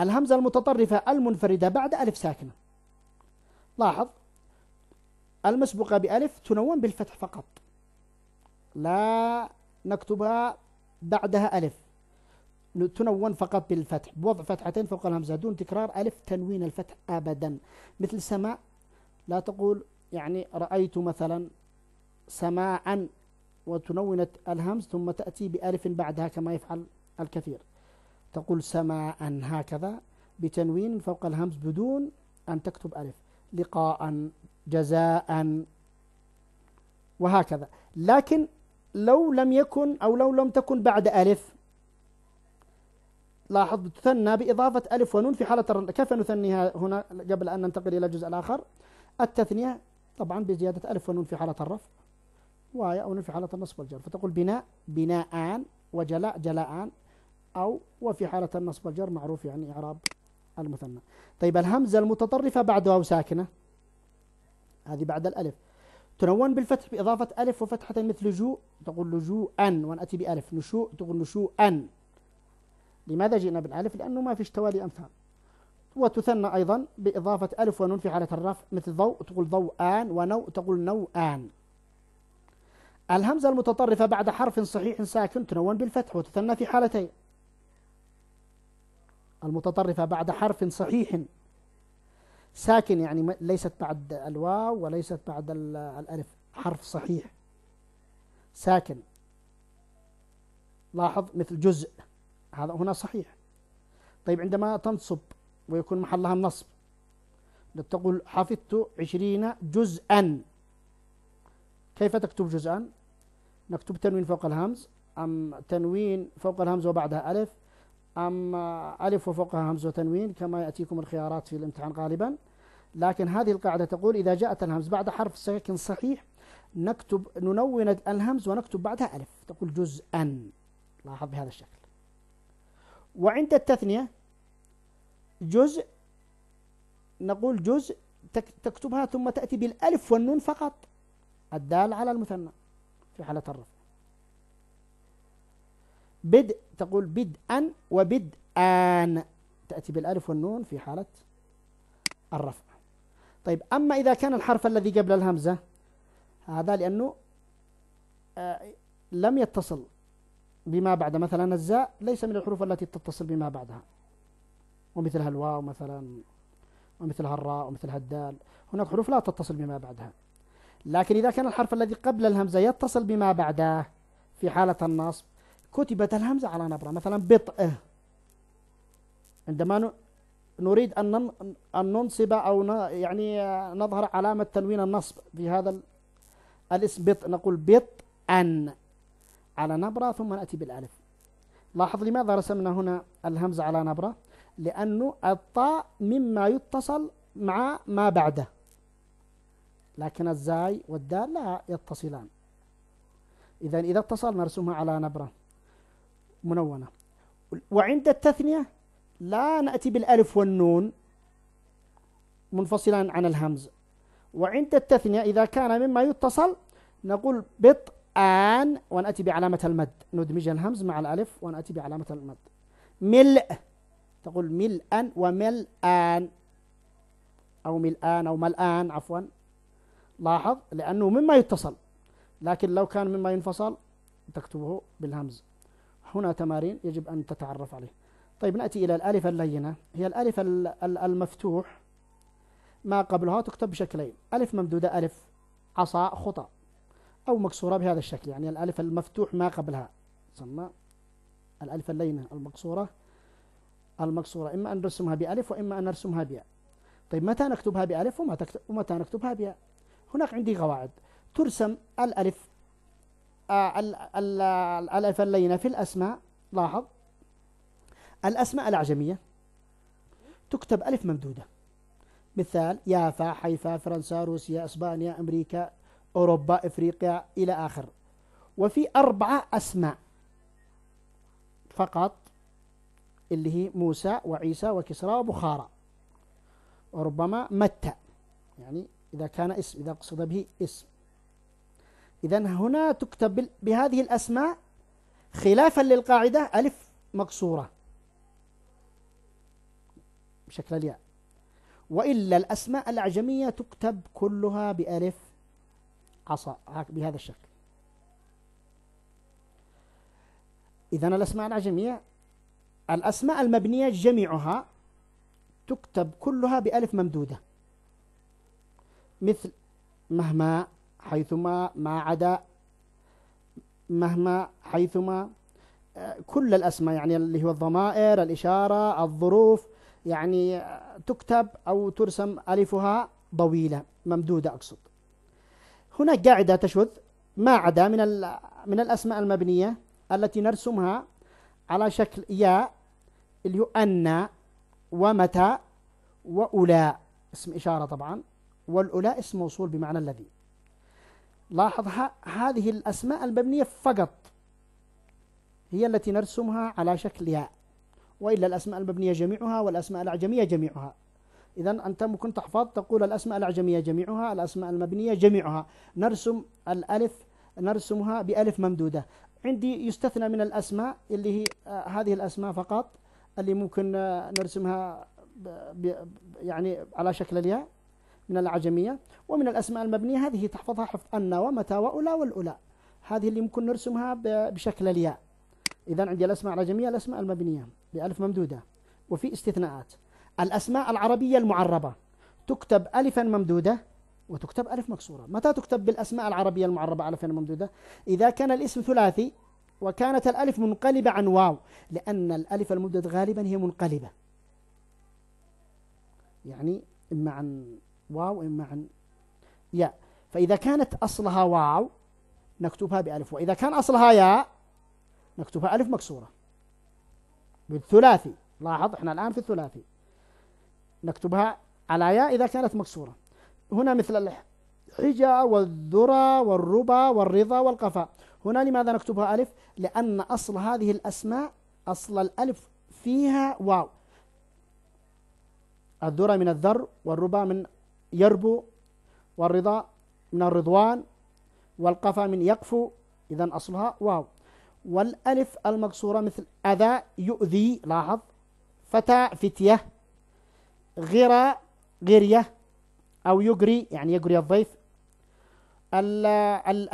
الهمزة المتطرفة المنفردة بعد ألف ساكنة لاحظ المسبوقة بألف تنون بالفتح فقط لا نكتبها بعدها ألف تنون فقط بالفتح بوضع فتحتين فوق الهمزة دون تكرار ألف تنوين الفتح أبدا مثل سماء لا تقول يعني رأيت مثلا سماء وتنونت الهمز ثم تأتي بألف بعدها كما يفعل الكثير تقول سماء هكذا بتنوين فوق الهمز بدون أن تكتب ألف لقاء جزاء وهكذا لكن لو لم يكن أو لو لم تكن بعد ألف لاحظ تثنى بإضافة ألف ونون في حالة كيف نثنيها هنا قبل أن ننتقل إلى الجزء الآخر التثنية طبعا بزيادة ألف ونون في حالة الرفع أو نون في حالة النصب والجر فتقول بناء بناءان وجلاء جلاءان أو وفي حالة النصب والجر معروف يعني إعراب المثنى طيب الهمزة المتطرفة بعدها أو ساكنة هذه بعد الألف تنون بالفتح بإضافة ألف وفتحة مثل جو تقول لجوء أن ونأتي بألف نشوء تقول نشوء أن لماذا جئنا بالألف لأنه ما فيش توالي أمثال وتثنى أيضا بإضافة ألف ونون في حالة الرفع مثل ضوء تقول ضوء آن ونو تقول نو آن الهمزة المتطرفة بعد حرف صحيح ساكن تنون بالفتح وتثنى في حالتين المتطرفة بعد حرف صحيح ساكن يعني ليست بعد الواو وليست بعد الألف حرف صحيح ساكن لاحظ مثل جزء هذا هنا صحيح طيب عندما تنصب ويكون محلها النصب تقول حفظت عشرين جزءا كيف تكتب جزءا نكتب تنوين فوق الهمز أم تنوين فوق الهمز وبعدها ألف أم ألف وفوقها همز وتنوين كما يأتيكم الخيارات في الامتحان غالبا لكن هذه القاعدة تقول إذا جاءت الهمز بعد حرف ساكن صحيح نكتب ننون الهمز ونكتب بعدها ألف تقول جزءا لاحظ بهذا الشكل وعند التثنية جزء نقول جزء تكتبها ثم تأتي بالألف والنون فقط الدال على المثنى في حالة الرفع بدء تقول بدءا وبدءان تأتي بالألف والنون في حالة الرفع طيب أما إذا كان الحرف الذي قبل الهمزة هذا لأنه آه، لم يتصل بما بعد مثلا الزاء ليس من الحروف التي تتصل بما بعدها ومثلها الواو مثلا ومثلها الراء ومثلها الدال هناك حروف لا تتصل بما بعدها لكن إذا كان الحرف الذي قبل الهمزة يتصل بما بعده في حالة النصب كتبت الهمزة على نبرة مثلا بطء عندما نريد أن أن ننصب أو يعني نظهر علامة تنوين النصب في هذا الاسم بط نقول بط أن على نبرة ثم نأتي بالألف لاحظ لماذا رسمنا هنا الهمزة على نبرة لأن الطاء مما يتصل مع ما بعده لكن الزاي والدال لا يتصلان إذا إذا اتصل نرسمها على نبرة منونة وعند التثنية لا نأتي بالألف والنون منفصلا عن الهمز وعند التثنية إذا كان مما يتصل نقول آن ونأتي بعلامة المد ندمج الهمز مع الألف ونأتي بعلامة المد ملء تقول ملءا آن أو آن أو آن عفوا لاحظ لأنه مما يتصل لكن لو كان مما ينفصل تكتبه بالهمز هنا تمارين يجب أن تتعرف عليه طيب نأتي إلى الألف اللينة هي الألف المفتوح ما قبلها تكتب بشكلين ألف ممدودة ألف عصا خطأ أو مكسورة بهذا الشكل يعني الألف المفتوح ما قبلها تسمى الألف اللينة المكسورة المكسورة إما أن نرسمها بألف وإما أن نرسمها بياء طيب متى نكتبها بألف ومتى نكتبها بياء هناك عندي قواعد ترسم الألف آه، الألف اللينة في الأسماء لاحظ الأسماء الأعجمية تكتب ألف ممدودة مثال يافا حيفا فرنسا روسيا إسبانيا أمريكا أوروبا إفريقيا إلى آخر وفي أربعة أسماء فقط اللي هي موسى وعيسى وكسرى وبخارى وربما متى يعني إذا كان اسم إذا قصد به اسم إذا هنا تكتب بهذه الأسماء خلافا للقاعدة ألف مكسورة بشكل الياء وإلا الأسماء الأعجمية تكتب كلها بألف عصا بهذا الشكل إذا الأسماء الأعجمية الأسماء المبنية جميعها تكتب كلها بألف ممدودة مثل مهما حيثما ما عدا مهما حيثما كل الأسماء يعني اللي هو الضمائر الإشارة الظروف يعني تكتب أو ترسم ألفها طويلة ممدودة أقصد هناك قاعدة تشذ ما عدا من من الأسماء المبنية التي نرسمها على شكل ياء اللي هو أن ومتى وأولاء اسم إشارة طبعا والأولاء اسم موصول بمعنى الذي لاحظ هذه الأسماء المبنية فقط هي التي نرسمها على شكل ياء وإلا الأسماء المبنية جميعها والأسماء الأعجمية جميعها إذا أنت ممكن تحفظ تقول الأسماء الأعجمية جميعها الأسماء المبنية جميعها نرسم الألف نرسمها بألف ممدودة عندي يستثنى من الأسماء اللي هي آه، هذه الأسماء فقط اللي ممكن آه، نرسمها يعني على شكل الياء من العجمية ومن الأسماء المبنية هذه تحفظها حفظ أن ومتى وأولى والأولى هذه اللي ممكن نرسمها بشكل الياء إذا عندي الأسماء العجمية الأسماء المبنية بألف ممدودة وفي استثناءات الأسماء العربية المعربة تكتب ألفا ممدودة وتكتب ألف مكسورة متى تكتب بالأسماء العربية المعربة ألفا ممدودة إذا كان الاسم ثلاثي وكانت الألف منقلبة عن واو لأن الألف الممدودة غالبا هي منقلبة يعني إما عن واو إما عن ياء فإذا كانت أصلها واو نكتبها بألف وإذا كان أصلها ياء نكتبها ألف مكسورة بالثلاثي لاحظ احنا الآن في الثلاثي نكتبها على ياء إذا كانت مكسورة هنا مثل الحجا والذرى والربا والرضا والقفا هنا لماذا نكتبها ألف لأن أصل هذه الأسماء أصل الألف فيها واو الذرة من الذر والربا من يربو والرضا من الرضوان والقفا من يقفو إذا أصلها واو والألف المكسورة مثل أذى يؤذي لاحظ فتى فتية غرى غرية أو يجري يعني يجري الضيف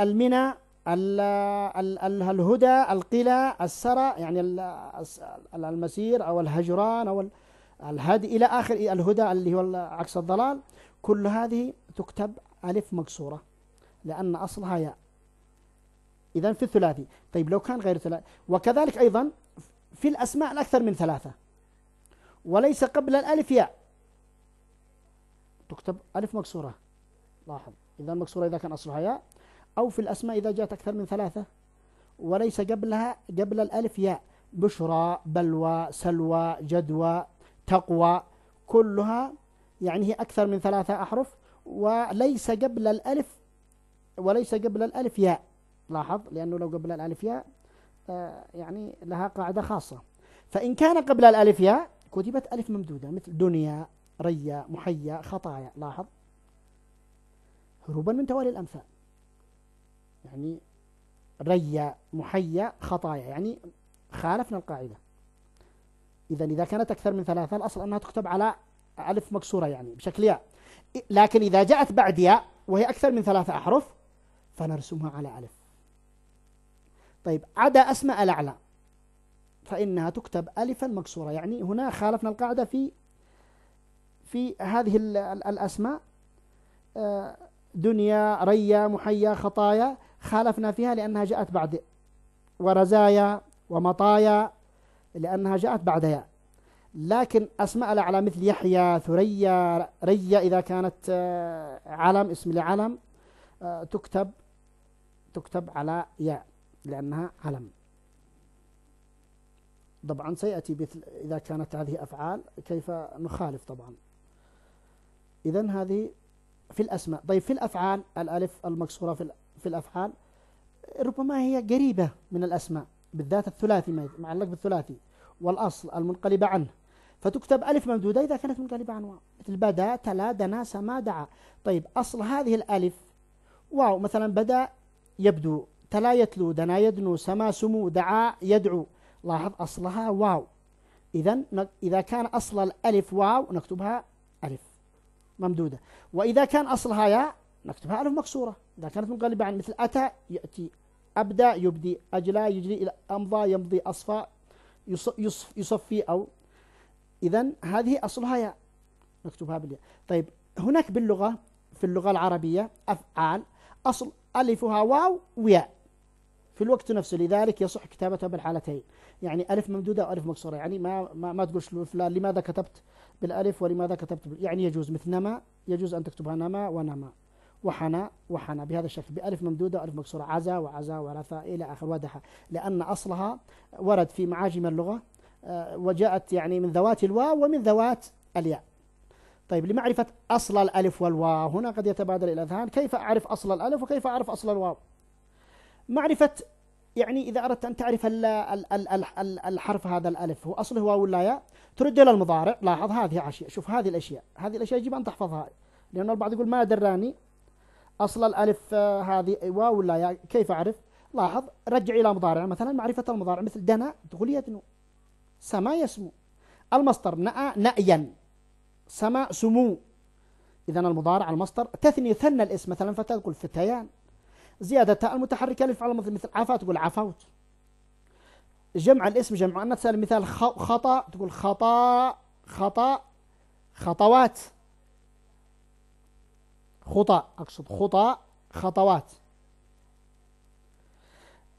المنى الهدى القلى السرى يعني المسير أو الهجران أو الهدي إلى آخر الهدى اللي هو عكس الضلال كل هذه تكتب ألف مكسورة لأن أصلها ياء إذا في الثلاثي طيب لو كان غير ثلاثي وكذلك أيضا في الأسماء الأكثر من ثلاثة وليس قبل الألف ياء تكتب ألف مكسورة لاحظ إذا المكسورة إذا كان أصلها ياء أو في الأسماء إذا جاءت أكثر من ثلاثة وليس قبلها قبل الألف ياء بشرى بلوى سلوى جدوى تقوى كلها يعني هي أكثر من ثلاثة أحرف وليس قبل الألف وليس قبل الألف ياء لاحظ لأنه لو قبل الألف ياء آه، يعني لها قاعدة خاصة فإن كان قبل الألف ياء كتبت ألف ممدودة مثل دنيا ريا محيا خطايا لاحظ هروبا من توالي الأمثال يعني ريا محيا خطايا يعني خالفنا القاعدة إذا إذا كانت أكثر من ثلاثة الأصل أنها تكتب على ألف مكسورة يعني بشكل ياء لكن إذا جاءت بعد ياء وهي أكثر من ثلاثة أحرف فنرسمها على ألف طيب عدا أسماء الأعلى فإنها تكتب ألفا مكسورة يعني هنا خالفنا القاعدة في في هذه الأسماء آه، دنيا ريا محيا خطايا خالفنا فيها لأنها جاءت بعد ورزايا ومطايا لأنها جاءت بعد ياء لكن أسماء الأعلام مثل يحيى ثريا ريا إذا كانت آه، علم اسم لعلم آه، تكتب تكتب على ياء لأنها علم طبعا سيأتي مثل إذا كانت هذه أفعال كيف نخالف طبعا إذا هذه في الأسماء طيب في الأفعال الألف المكسورة في في الأفعال ربما هي قريبة من الأسماء بالذات الثلاثي معلق بالثلاثي والأصل المنقلب عنه فتكتب ألف ممدودة إذا كانت منقلبة عن واو مثل بدا تلا دنا سما دعا طيب أصل هذه الألف واو مثلا بدا يبدو تلا يتلو دنا يدنو سما سمو دعا يدعو لاحظ أصلها واو إذا إذا كان أصل الألف واو نكتبها ألف ممدودة وإذا كان أصلها ياء نكتبها ألف مكسورة إذا كانت منقلبة عن مثل أتى يأتي أبدى يبدي أجلى يجري إلى أمضى يمضي أصفى يصفي أو إذا هذه أصلها ياء نكتبها بالياء طيب هناك باللغة في اللغة العربية أفعال أصل ألفها واو وياء في الوقت نفسه لذلك يصح كتابتها بالحالتين يعني ألف ممدودة أو ألف مكسورة يعني ما ما, ما تقولش فلان لماذا كتبت بالألف ولماذا كتبت بال... يعني يجوز مثل نما يجوز أن تكتبها نما ونما وحنا وحنا بهذا الشكل بألف ممدودة وألف مكسورة عزا وعزا ورثا إلى آخر ودحى لأن أصلها ورد في معاجم اللغة آه، وجاءت يعني من ذوات الواو ومن ذوات الياء طيب لمعرفة أصل الألف والواو هنا قد يتبادر إلى الأذهان كيف أعرف أصل الألف وكيف أعرف أصل الواو معرفة يعني إذا أردت أن تعرف الحرف هذا الألف هو أصله واو ولا ياء ترد إلى المضارع لاحظ هذه أشياء شوف هذه الأشياء هذه الأشياء يجب أن تحفظها لأن البعض يقول ما دراني أصل الألف آه، هذه واو ولا ياء كيف أعرف لاحظ رجع إلى مضارع مثلا معرفة المضارع مثل دنا تقول يدنو سما يسمو المصدر نأى نأيا سما سمو إذا المضارع المصدر تثني ثنى الاسم مثلا فتقول فتيان زيادة تاء المتحركة للفعل مثل عفا تقول عفوت جمع الاسم جمع تسأل مثال خطأ تقول خطأ خطأ خطوات خطأ أقصد خطأ خطوات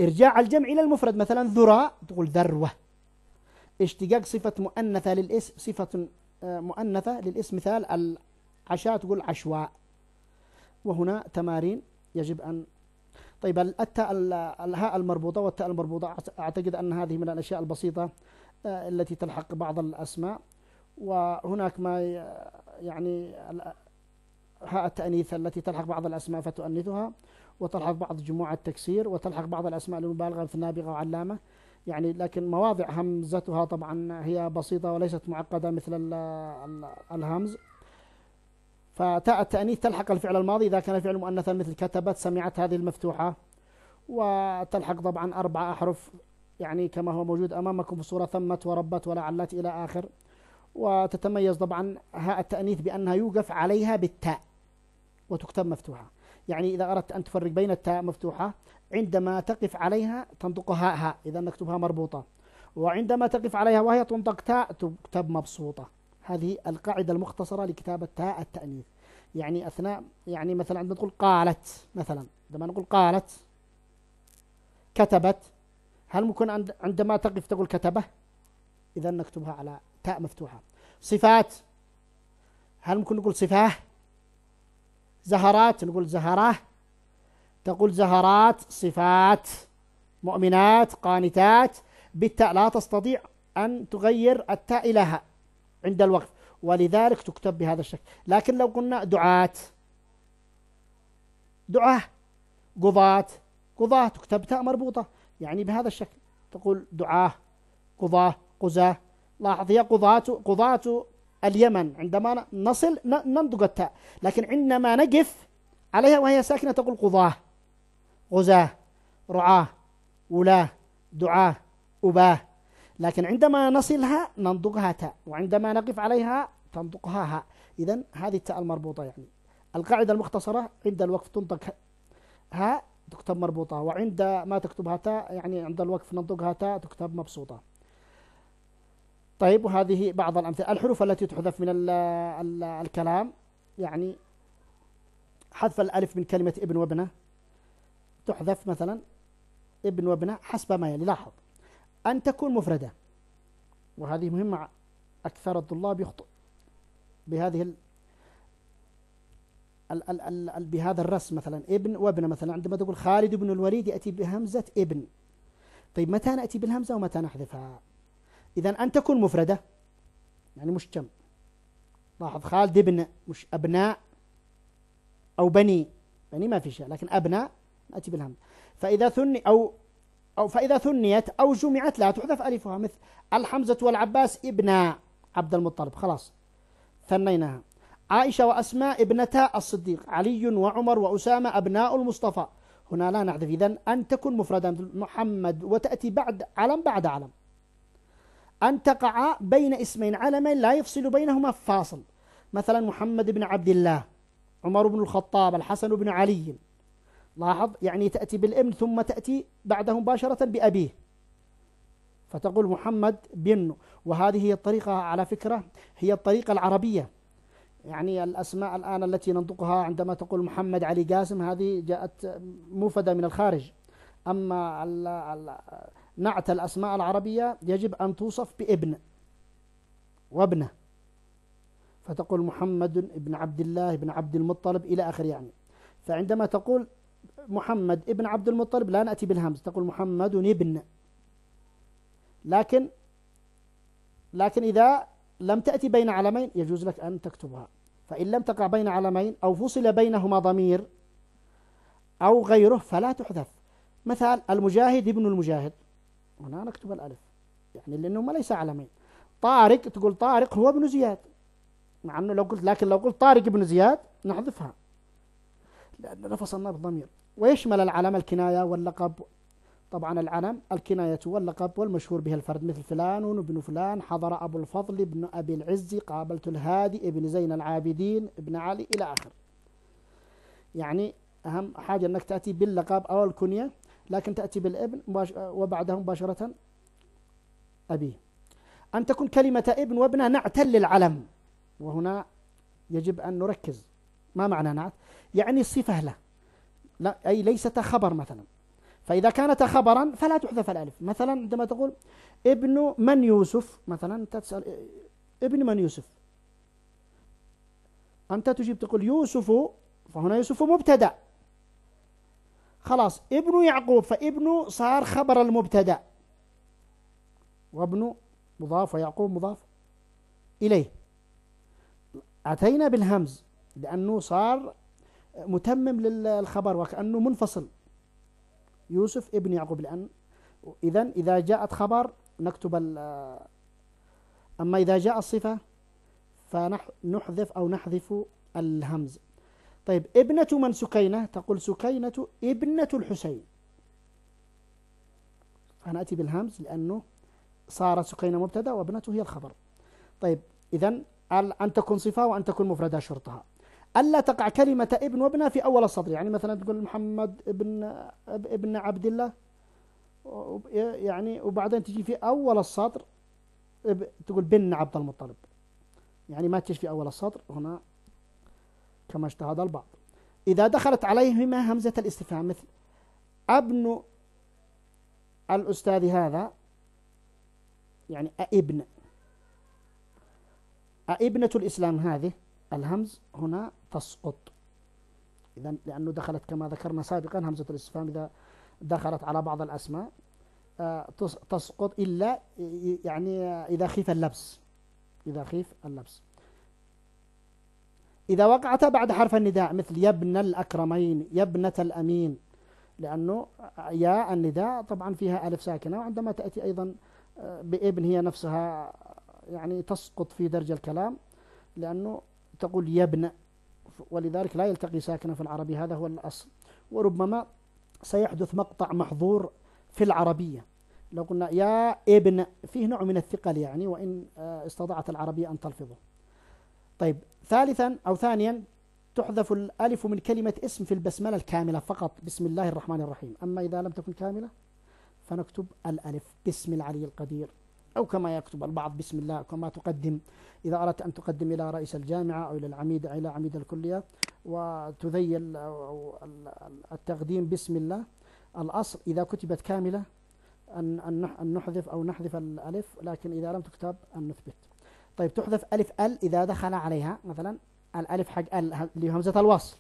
إرجاع الجمع إلى المفرد مثلا ذرة تقول ذروة اشتقاق صفة مؤنثة للاسم صفة آه، مؤنثة للاسم مثال العشاء تقول عشواء وهنا تمارين يجب أن طيب التاء الهاء المربوطة والتاء المربوطة أعتقد أن هذه من الأشياء البسيطة آه، التي تلحق بعض الأسماء وهناك ما يعني هاء التأنيث التي تلحق بعض الأسماء فتؤنثها وتلحق بعض جموع التكسير وتلحق بعض الأسماء المبالغة مثل نابغة وعلامة يعني لكن مواضع همزتها طبعا هي بسيطة وليست معقدة مثل الهمز فتاء التأنيث تلحق الفعل الماضي إذا كان الفعل مؤنثا مثل كتبت سمعت هذه المفتوحة وتلحق طبعا أربع أحرف يعني كما هو موجود أمامكم في الصورة ثمت وربت ولعلت إلى آخر وتتميز طبعا هاء التأنيث بأنها يوقف عليها بالتاء وتكتب مفتوحة يعني إذا أردت أن تفرق بين التاء مفتوحة عندما تقف عليها تنطق هاء هاء إذا نكتبها مربوطة وعندما تقف عليها وهي تنطق تاء تكتب مبسوطة هذه القاعدة المختصرة لكتابة تاء التأنيث يعني أثناء يعني مثلا عندما تقول قالت مثلا عندما نقول قالت كتبت هل ممكن عندما تقف تقول كتبه إذا نكتبها على تاء مفتوحة صفات هل ممكن نقول صفاه زهرات نقول زهراه تقول زهرات صفات مؤمنات قانتات بالتاء لا تستطيع أن تغير التاء لها عند الوقف ولذلك تكتب بهذا الشكل لكن لو قلنا دعاة دعاة قضاة قضاة تكتب تاء مربوطة يعني بهذا الشكل تقول دعاة قضاة قزاة لاحظ هي قضاة قضاة اليمن عندما نصل ننطق التاء لكن عندما نقف عليها وهي ساكنة تقول قضاة غزاة رعاة ولاة دعاة أباه لكن عندما نصلها ننطقها تاء وعندما نقف عليها تنطقها هاء إذا هذه التاء المربوطة يعني القاعدة المختصرة عند الوقف تنطق هاء تكتب مربوطة وعند ما تكتبها تاء يعني عند الوقف ننطقها تاء تكتب مبسوطة طيب وهذه بعض الأمثلة الحروف التي تحذف من الـ الـ الكلام يعني حذف الألف من كلمة ابن وابنه تحذف مثلا ابن وابنة حسب ما يلي لاحظ أن تكون مفردة وهذه مهمة أكثر الطلاب يخطئ بهذه ال ال ال ال ال بهذا الرسم مثلا ابن وابنة مثلا عندما تقول خالد بن الوليد يأتي بهمزة ابن طيب متى نأتي بالهمزة ومتى نحذفها إذا أن تكون مفردة يعني مش كم لاحظ خالد ابن مش أبناء أو بني بني ما في شيء لكن أبناء نأتي بالهمزة فإذا ثني أو أو فإذا ثنيت أو جمعت لا تحذف ألفها مثل الحمزة والعباس ابنا عبد المطلب خلاص ثنيناها عائشة وأسماء ابنتا الصديق علي وعمر وأسامة أبناء المصطفى هنا لا نحذف إذا أن تكون مفردا محمد وتأتي بعد علم بعد علم أن تقع بين اسمين علمين لا يفصل بينهما فاصل مثلا محمد بن عبد الله عمر بن الخطاب الحسن بن علي لاحظ يعني تأتي بالابن ثم تأتي بعده مباشرة بأبيه فتقول محمد بن وهذه هي الطريقة على فكرة هي الطريقة العربية يعني الأسماء الآن التي ننطقها عندما تقول محمد علي قاسم هذه جاءت موفدة من الخارج أما نعت الأسماء العربية يجب أن توصف بابن وابنه فتقول محمد بن عبد الله بن عبد المطلب إلى آخر يعني فعندما تقول محمد ابن عبد المطلب لا نأتي بالهمز تقول محمد ابن لكن لكن إذا لم تأتي بين علمين يجوز لك أن تكتبها فإن لم تقع بين علمين أو فصل بينهما ضمير أو غيره فلا تحذف مثال المجاهد ابن المجاهد هنا نكتب الألف يعني لأنه ما ليس علمين طارق تقول طارق هو ابن زياد مع أنه لو قلت لكن لو قلت طارق ابن زياد نحذفها فصلنا بالضمير ويشمل العلم الكناية واللقب طبعا العلم الكناية واللقب والمشهور به الفرد مثل فلان ابن فلان حضر أبو الفضل ابن أبي العز قابلت الهادي ابن زين العابدين ابن علي إلى آخر يعني أهم حاجة أنك تأتي باللقب أو الكنية لكن تأتي بالابن وبعده مباشرة أبيه أن تكون كلمة ابن وابنه نعتل العلم وهنا يجب أن نركز ما معنى نعت يعني الصفة له لا أي ليست خبر مثلا فإذا كانت خبرا فلا تحذف الألف مثلا عندما تقول ابن من يوسف مثلا تسأل ابن من يوسف أنت تجيب تقول يوسف فهنا يوسف مبتدأ خلاص ابن يعقوب فابن صار خبر المبتدأ وابن مضاف ويعقوب مضاف إليه أتينا بالهمز لأنه صار متمم للخبر وكأنه منفصل يوسف ابن يعقوب لأن إذا إذا جاءت خبر نكتب أما إذا جاء الصفة فنحذف أو نحذف الهمز طيب ابنة من سكينة تقول سكينة ابنة الحسين فنأتي بالهمز لأنه صارت سكينة مبتدا وابنته هي الخبر طيب إذا أن تكون صفة وأن تكون مفردة شرطها ألا تقع كلمة ابن وابنة في أول السطر يعني مثلا تقول محمد ابن ابن عبد الله يعني وبعدين تجي في أول السطر تقول بن عبد المطلب يعني ما تجي في أول السطر هنا كما اجتهد البعض إذا دخلت عليهما همزة الاستفهام مثل ابن الأستاذ هذا يعني ابن ابنه الإسلام هذه الهمز هنا تسقط إذا لأنه دخلت كما ذكرنا سابقا همزة الاستفهام إذا دخلت على بعض الأسماء آه، تسقط إلا يعني إذا خيف اللبس إذا خيف اللبس إذا وقعت بعد حرف النداء مثل يا ابن الأكرمين يا ابنة الأمين لأنه يا النداء طبعا فيها ألف ساكنة وعندما تأتي أيضا آه، بابن هي نفسها يعني تسقط في درج الكلام لأنه تقول يا ابن ولذلك لا يلتقي ساكنا في العربي هذا هو الأصل وربما سيحدث مقطع محظور في العربية لو قلنا يا ابن فيه نوع من الثقل يعني وإن آه، استطاعت العربية أن تلفظه طيب ثالثا أو ثانيا تحذف الألف من كلمة اسم في البسملة الكاملة فقط بسم الله الرحمن الرحيم أما إذا لم تكن كاملة فنكتب الألف باسم العلي القدير أو كما يكتب البعض بسم الله كما تقدم إذا أردت أن تقدم إلى رئيس الجامعة أو إلى العميد إلى عميد الكلية وتذيل التقديم بسم الله الأصل إذا كتبت كاملة أن أن نحذف أو نحذف الألف لكن إذا لم تكتب أن نثبت طيب تحذف ألف ال إذا دخل عليها مثلا الألف حق ال اللي همزة الوصل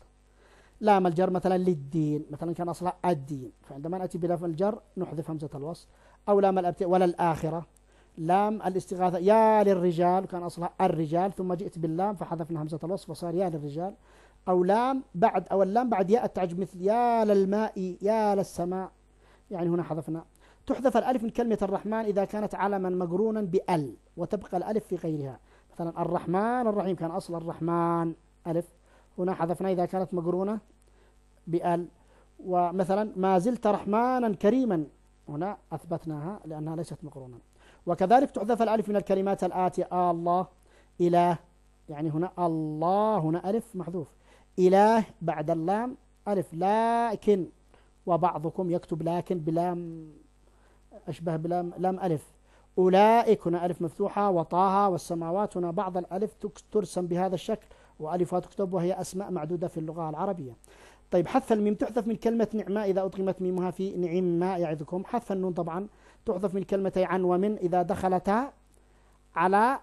لام الجر مثلا للدين مثلا كان أصلها الدين فعندما نأتي بلام الجر نحذف همزة الوصل أو لام الأبتداء ولا الآخرة لام الاستغاثة يا للرجال كان أصلها الرجال ثم جئت باللام فحذفنا همزة الوصف وصار يا للرجال أو لام بعد أو اللام بعد ياء التعجب مثل يا للماء يا للسماء يعني هنا حذفنا تحذف الألف من كلمة الرحمن إذا كانت علما مقرونا بأل وتبقى الألف في غيرها مثلا الرحمن الرحيم كان أصل الرحمن ألف هنا حذفنا إذا كانت مقرونة بأل ومثلا ما زلت رحمانا كريما هنا أثبتناها لأنها ليست مقرونا وكذلك تحذف الألف من الكلمات الآتية الله إله يعني هنا الله هنا ألف محذوف إله بعد اللام ألف لكن وبعضكم يكتب لكن بلام أشبه بلام لام ألف أولئك هنا ألف مفتوحة وطاها والسماوات هنا بعض الألف ترسم بهذا الشكل وألفها تكتب وهي أسماء معدودة في اللغة العربية طيب حث الميم تحذف من كلمة نعمة إذا أدغمت ميمها في نعمة يعذكم حث النون طبعا تحذف من كلمتي عن ومن إذا دخلتا على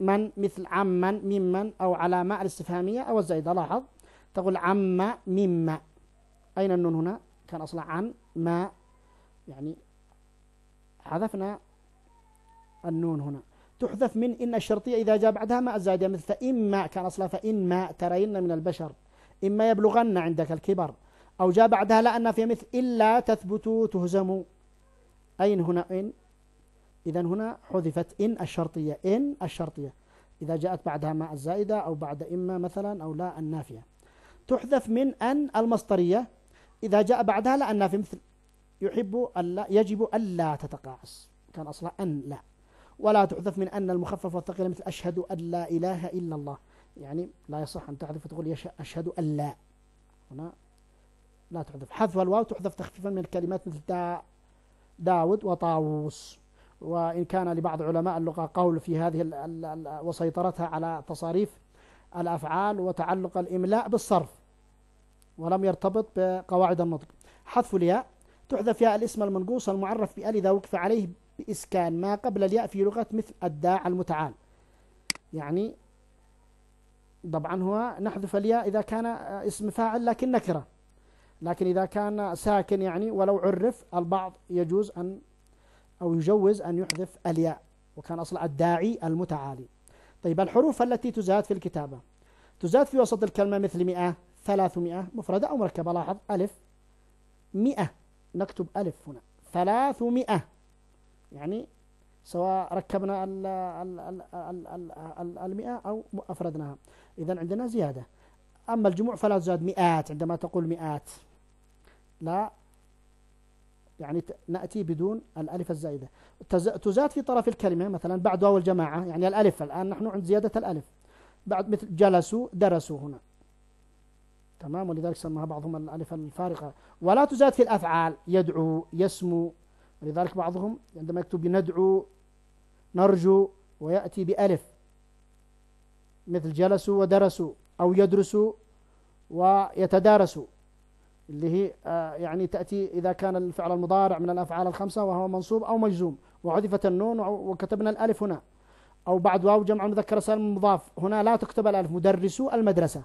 من مثل عما ممن أو على ما الاستفهامية أو الزائدة لاحظ تقول عم مما أين النون هنا كان أصلا عن ما يعني حذفنا النون هنا تحذف من إن الشرطية إذا جاء بعدها ما الزائدة مثل فإما كان أصلا فإما ترين من البشر إما يبلغن عندك الكبر أو جاء بعدها لأن في مثل إلا تثبتوا تهزموا أين هنا إن إذا هنا حذفت إن الشرطية إن الشرطية إذا جاءت بعدها مع الزائدة أو بعد إما مثلا أو لا النافية تحذف من أن المصدرية إذا جاء بعدها لا النافية مثل يحب ألا يجب ألا تتقاعس كان أصلها أن لا ولا تحذف من أن المخفف والثقيل مثل أشهد أن لا إله إلا الله يعني لا يصح أن تحذف وتقول أشهد أن لا هنا لا تحذف حذف الواو تحذف تخفيفا من الكلمات مثل داء داود وطاووس وإن كان لبعض علماء اللغة قول في هذه وسيطرتها على تصاريف الأفعال وتعلق الإملاء بالصرف ولم يرتبط بقواعد النطق حذف الياء تحذف ياء الاسم المنقوص المعرف بأل إذا وقف عليه بإسكان ما قبل الياء في لغة مثل الداع المتعال يعني طبعا هو نحذف الياء إذا كان اسم فاعل لكن نكره لكن إذا كان ساكن يعني ولو عرف البعض يجوز أن أو يجوز أن يحذف الياء وكان أصل الداعي المتعالي طيب الحروف التي تزاد في الكتابة تزاد في وسط الكلمة مثل مئة ثلاثمائة مفردة أو مركبة لاحظ ألف مئة نكتب ألف هنا ثلاثمائة يعني سواء ركبنا ال ال ال ال ال ال المئة أو أفردناها إذا عندنا زيادة أما الجموع فلا تزاد مئات عندما تقول مئات لا يعني نأتي بدون الألف الزائدة تزاد في طرف الكلمة مثلا بعد واو الجماعة يعني الألف الآن نحن عند زيادة الألف بعد مثل جلسوا درسوا هنا تمام ولذلك سماها بعضهم الألف الفارقة ولا تزاد في الأفعال يدعو يسمو ولذلك بعضهم عندما يكتب ندعو نرجو ويأتي بألف مثل جلسوا ودرسوا أو يدرسوا ويتدارسوا اللي هي آه، يعني تأتي إذا كان الفعل المضارع من الأفعال الخمسة وهو منصوب أو مجزوم وحذفت النون وكتبنا الألف هنا أو بعد واو جمع مذكر سالم مضاف هنا لا تكتب الألف مدرسو المدرسة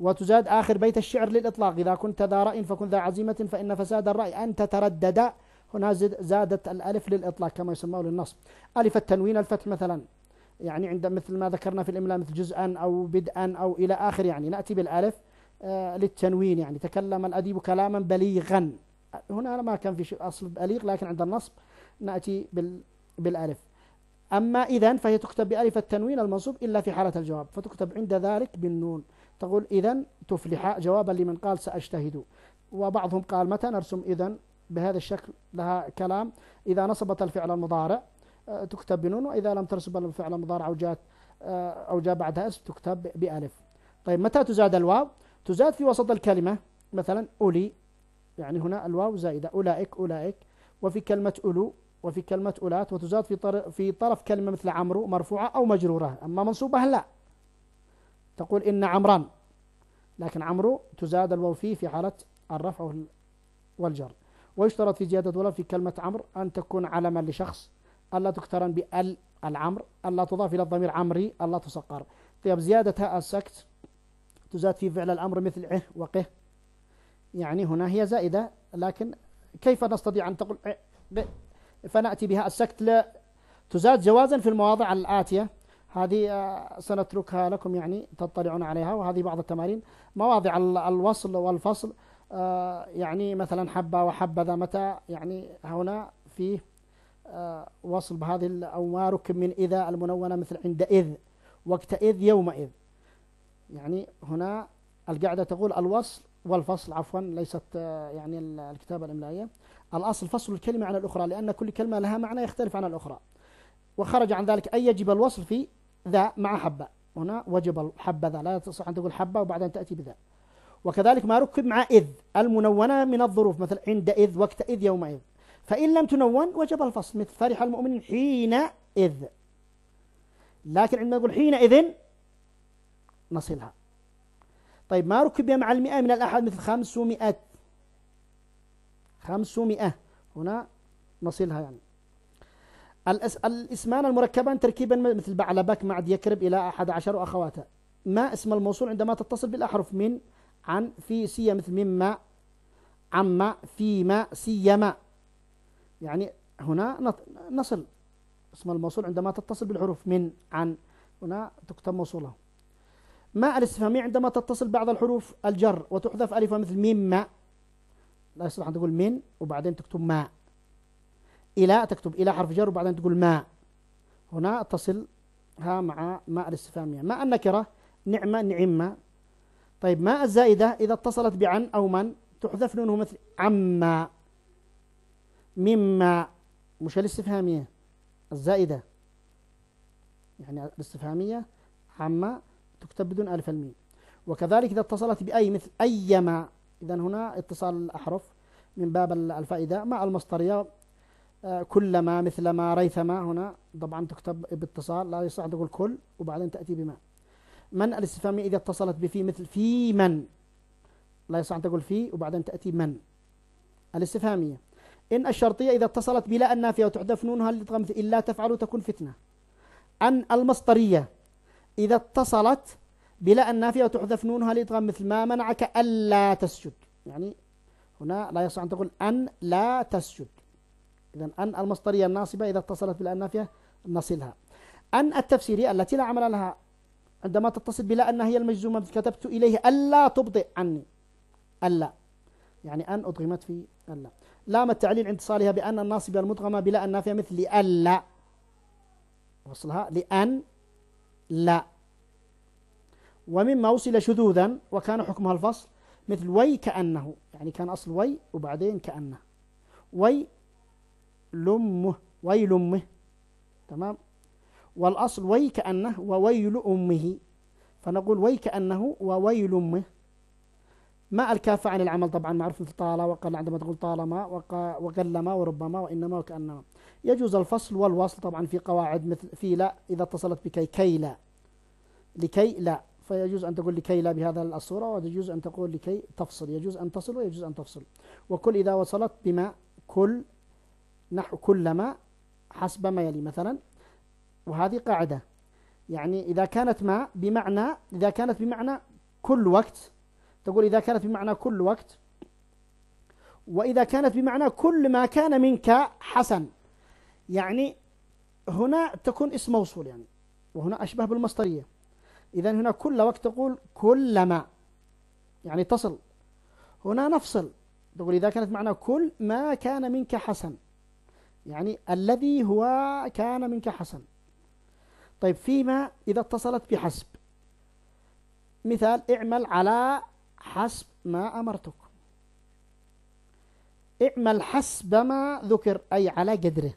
وتزاد آخر بيت الشعر للإطلاق إذا كنت ذا رأي فكن ذا عزيمة فإن فساد الرأي أن تتردد هنا زادت الألف للإطلاق كما يسمونه للنصب ألف التنوين الفتح مثلا يعني عند مثل ما ذكرنا في الإملاء مثل جزءا أو بدءا أو إلى آخر يعني نأتي بالألف آه، للتنوين يعني تكلم الأديب كلاما بليغا هنا ما كان في أصل بليغ لكن عند النصب نأتي بالألف أما إذا فهي تكتب بألف التنوين المنصوب إلا في حالة الجواب فتكتب عند ذلك بالنون تقول إذا تفلح جوابا لمن قال سأجتهد وبعضهم قال متى نرسم إذا بهذا الشكل لها كلام إذا نصبت الفعل المضارع آه، تكتب بنون وإذا لم ترسب الفعل المضارع أو جاء آه، أو جاء بعدها اسم تكتب بألف طيب متى تزاد الواو تزاد في وسط الكلمة مثلا أولي يعني هنا الواو زائدة أولئك أولئك وفي كلمة أولو وفي كلمة أولات وتزاد في طرف, في طرف كلمة مثل عمرو مرفوعة أو مجرورة أما منصوبة لا تقول إن عمران لكن عمرو تزاد الواو فيه في حالة الرفع والجر ويشترط في زيادة الواو في كلمة عمرو أن تكون علما لشخص ألا تقترن بال العمر ألا تضاف إلى الضمير عمري ألا تسقر طيب زيادة هاء السكت تزاد في فعل الأمر مثل عه إه وقه يعني هنا هي زائدة لكن كيف نستطيع أن تقول إه؟ فنأتي بها السكت لا تزاد جوازا في المواضع الآتية هذه آه، سنتركها لكم يعني تطلعون عليها وهذه بعض التمارين مواضع الوصل والفصل يعني مثلا حبة وحبذا متى يعني هنا فيه وصل بهذه أو ما ركب من إذا المنونة مثل عند إذ وقت إذ يومئذ يعني هنا القاعدة تقول الوصل والفصل عفوا ليست آه، يعني الكتابة الإملائية الأصل فصل الكلمة عن الأخرى لأن كل كلمة لها معنى يختلف عن الأخرى وخرج عن ذلك اي يجب الوصل في ذا مع حبة هنا وجب الحبه ذا لا تصح أن تقول حبة وبعدين تأتي بذا وكذلك ما ركب مع إذ المنونة من الظروف مثل اذ يوم يومئذ فإن لم تنون وجب الفصل مثل فرح المؤمن اذ لكن عندما يقول اذن نصلها طيب ما ركب مع المئة من الأحد مثل خمسمائة خمسمائة هنا نصلها يعني الأس... الاسمان المركبان تركيبا مثل بعلبك مع يكرب إلى أحد عشر وأخواته ما اسم الموصول عندما تتصل بالأحرف من عن في سي مثل مما عما فيما سيما يعني هنا نصل اسم الموصول عندما تتصل بالحروف من عن هنا تكتب موصوله مع الاستفهامية عندما تتصل بعض الحروف الجر وتحذف ألفها مثل ميم ما لا يصلح أن تقول من وبعدين تكتب ما إلى تكتب إلى حرف جر وبعدين تقول ما هنا تصل ها مع ماء الاستفهامية ماء النكرة نعمة نعمة طيب ماء الزائدة إذا اتصلت بعن أو من تحذف نونه مثل عما مما مش الاستفهامية الزائدة يعني الاستفهامية عما تكتب بدون ألف الميم وكذلك إذا اتصلت بأي مثل أيما إذا هنا اتصال الأحرف من باب الفائدة مع المصدرية آه، كلما مثلما ريثما هنا طبعا تكتب باتصال لا يصح تقول كل وبعدين تأتي بما من الاستفهامية إذا اتصلت بفي مثل في من لا يصح أن تقول في وبعدين تأتي من الاستفهامية إن الشرطية إذا اتصلت بلا النافية وتحذف نونها لتغمث إلا تفعل تكون فتنة أن المصدرية إذا اتصلت بلا النافية وتحذف نونها لإدغام مثل ما منعك ألا تسجد يعني هنا لا يصح أن تقول أن لا تسجد إذا أن المصدرية الناصبة إذا اتصلت بلا النافية نصلها أن التفسيرية التي لا عمل لها عندما تتصل بلا أن هي المجزومة كتبت إليه ألا تبطئ عني ألا يعني أن أدغمت في ألا لام التعليل عند اتصالها بأن الناصبة المدغمة بلا النافية مثل ألا وصلها لأن لا ومما وصل شذوذا وكان حكمها الفصل مثل وي كأنه يعني كان أصل وي وبعدين كأنه وي لمه وي لمه تمام والأصل وي كأنه وويل أمه فنقول وي كأنه وويل أمه ما الكافة عن العمل طبعا معروف مثل طال وقل عندما تقول طالما وقلما وربما وإنما وكأنما يجوز الفصل والوصل طبعا في قواعد مثل في لا إذا اتصلت بكي كي لا لكي لا فيجوز أن تقول لكي لا بهذا الصورة ويجوز أن تقول لكي تفصل يجوز أن تصل ويجوز أن تفصل وكل إذا وصلت بما كل نحو كلما حسب ما يلي مثلا وهذه قاعدة يعني إذا كانت ما بمعنى إذا كانت بمعنى كل وقت تقول إذا كانت بمعنى كل وقت وإذا كانت بمعنى كل ما كان منك حسن يعني هنا تكون اسم موصول يعني وهنا أشبه بالمصدرية إذا هنا كل وقت تقول كلما يعني تصل هنا نفصل تقول إذا كانت معنى كل ما كان منك حسن يعني الذي هو كان منك حسن طيب فيما إذا اتصلت بحسب مثال اعمل على حسب ما أمرتك اعمل حسب ما ذكر أي على قدره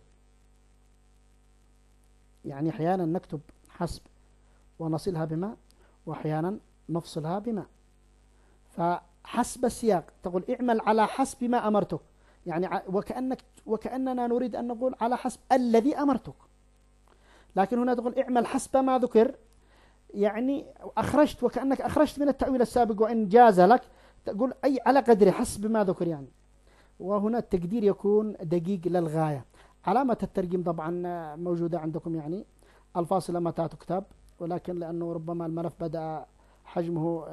يعني أحيانا نكتب حسب ونصلها بما وأحيانا نفصلها بما فحسب السياق تقول اعمل على حسب ما أمرتك يعني وكأنك وكأننا نريد أن نقول على حسب الذي أمرتك لكن هنا تقول اعمل حسب ما ذكر يعني أخرجت وكأنك أخرجت من التأويل السابق وإن جاز لك تقول أي على قدر حسب ما ذكر يعني وهنا التقدير يكون دقيق للغاية علامة الترجيم طبعا موجودة عندكم يعني الفاصلة متى تكتب ولكن لأنه ربما الملف بدأ حجمه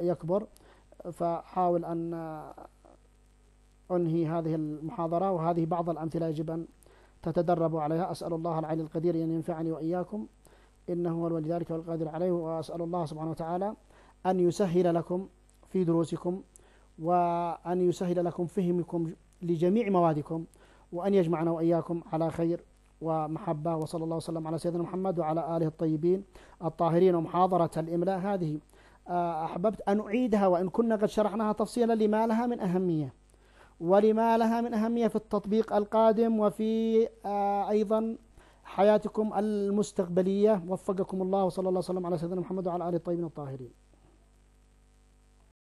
يكبر فحاول أن أنهي هذه المحاضرة وهذه بعض الأمثلة يجب أن تتدربوا عليها أسأل الله العلي القدير أن ينفعني وإياكم إنه هو الولي ذلك والقادر عليه وأسأل الله سبحانه وتعالى أن يسهل لكم في دروسكم وأن يسهل لكم فهمكم لجميع موادكم وأن يجمعنا وإياكم على خير ومحبة وصلى الله وسلم على سيدنا محمد وعلى آله الطيبين الطاهرين ومحاضرة الإملاء هذه آه، أحببت أن أعيدها وإن كنا قد شرحناها تفصيلا لما لها من أهمية ولما لها من أهمية في التطبيق القادم وفي آه، أيضا حياتكم المستقبلية وفقكم الله وصلى الله وسلم على سيدنا محمد وعلى آله الطيبين الطاهرين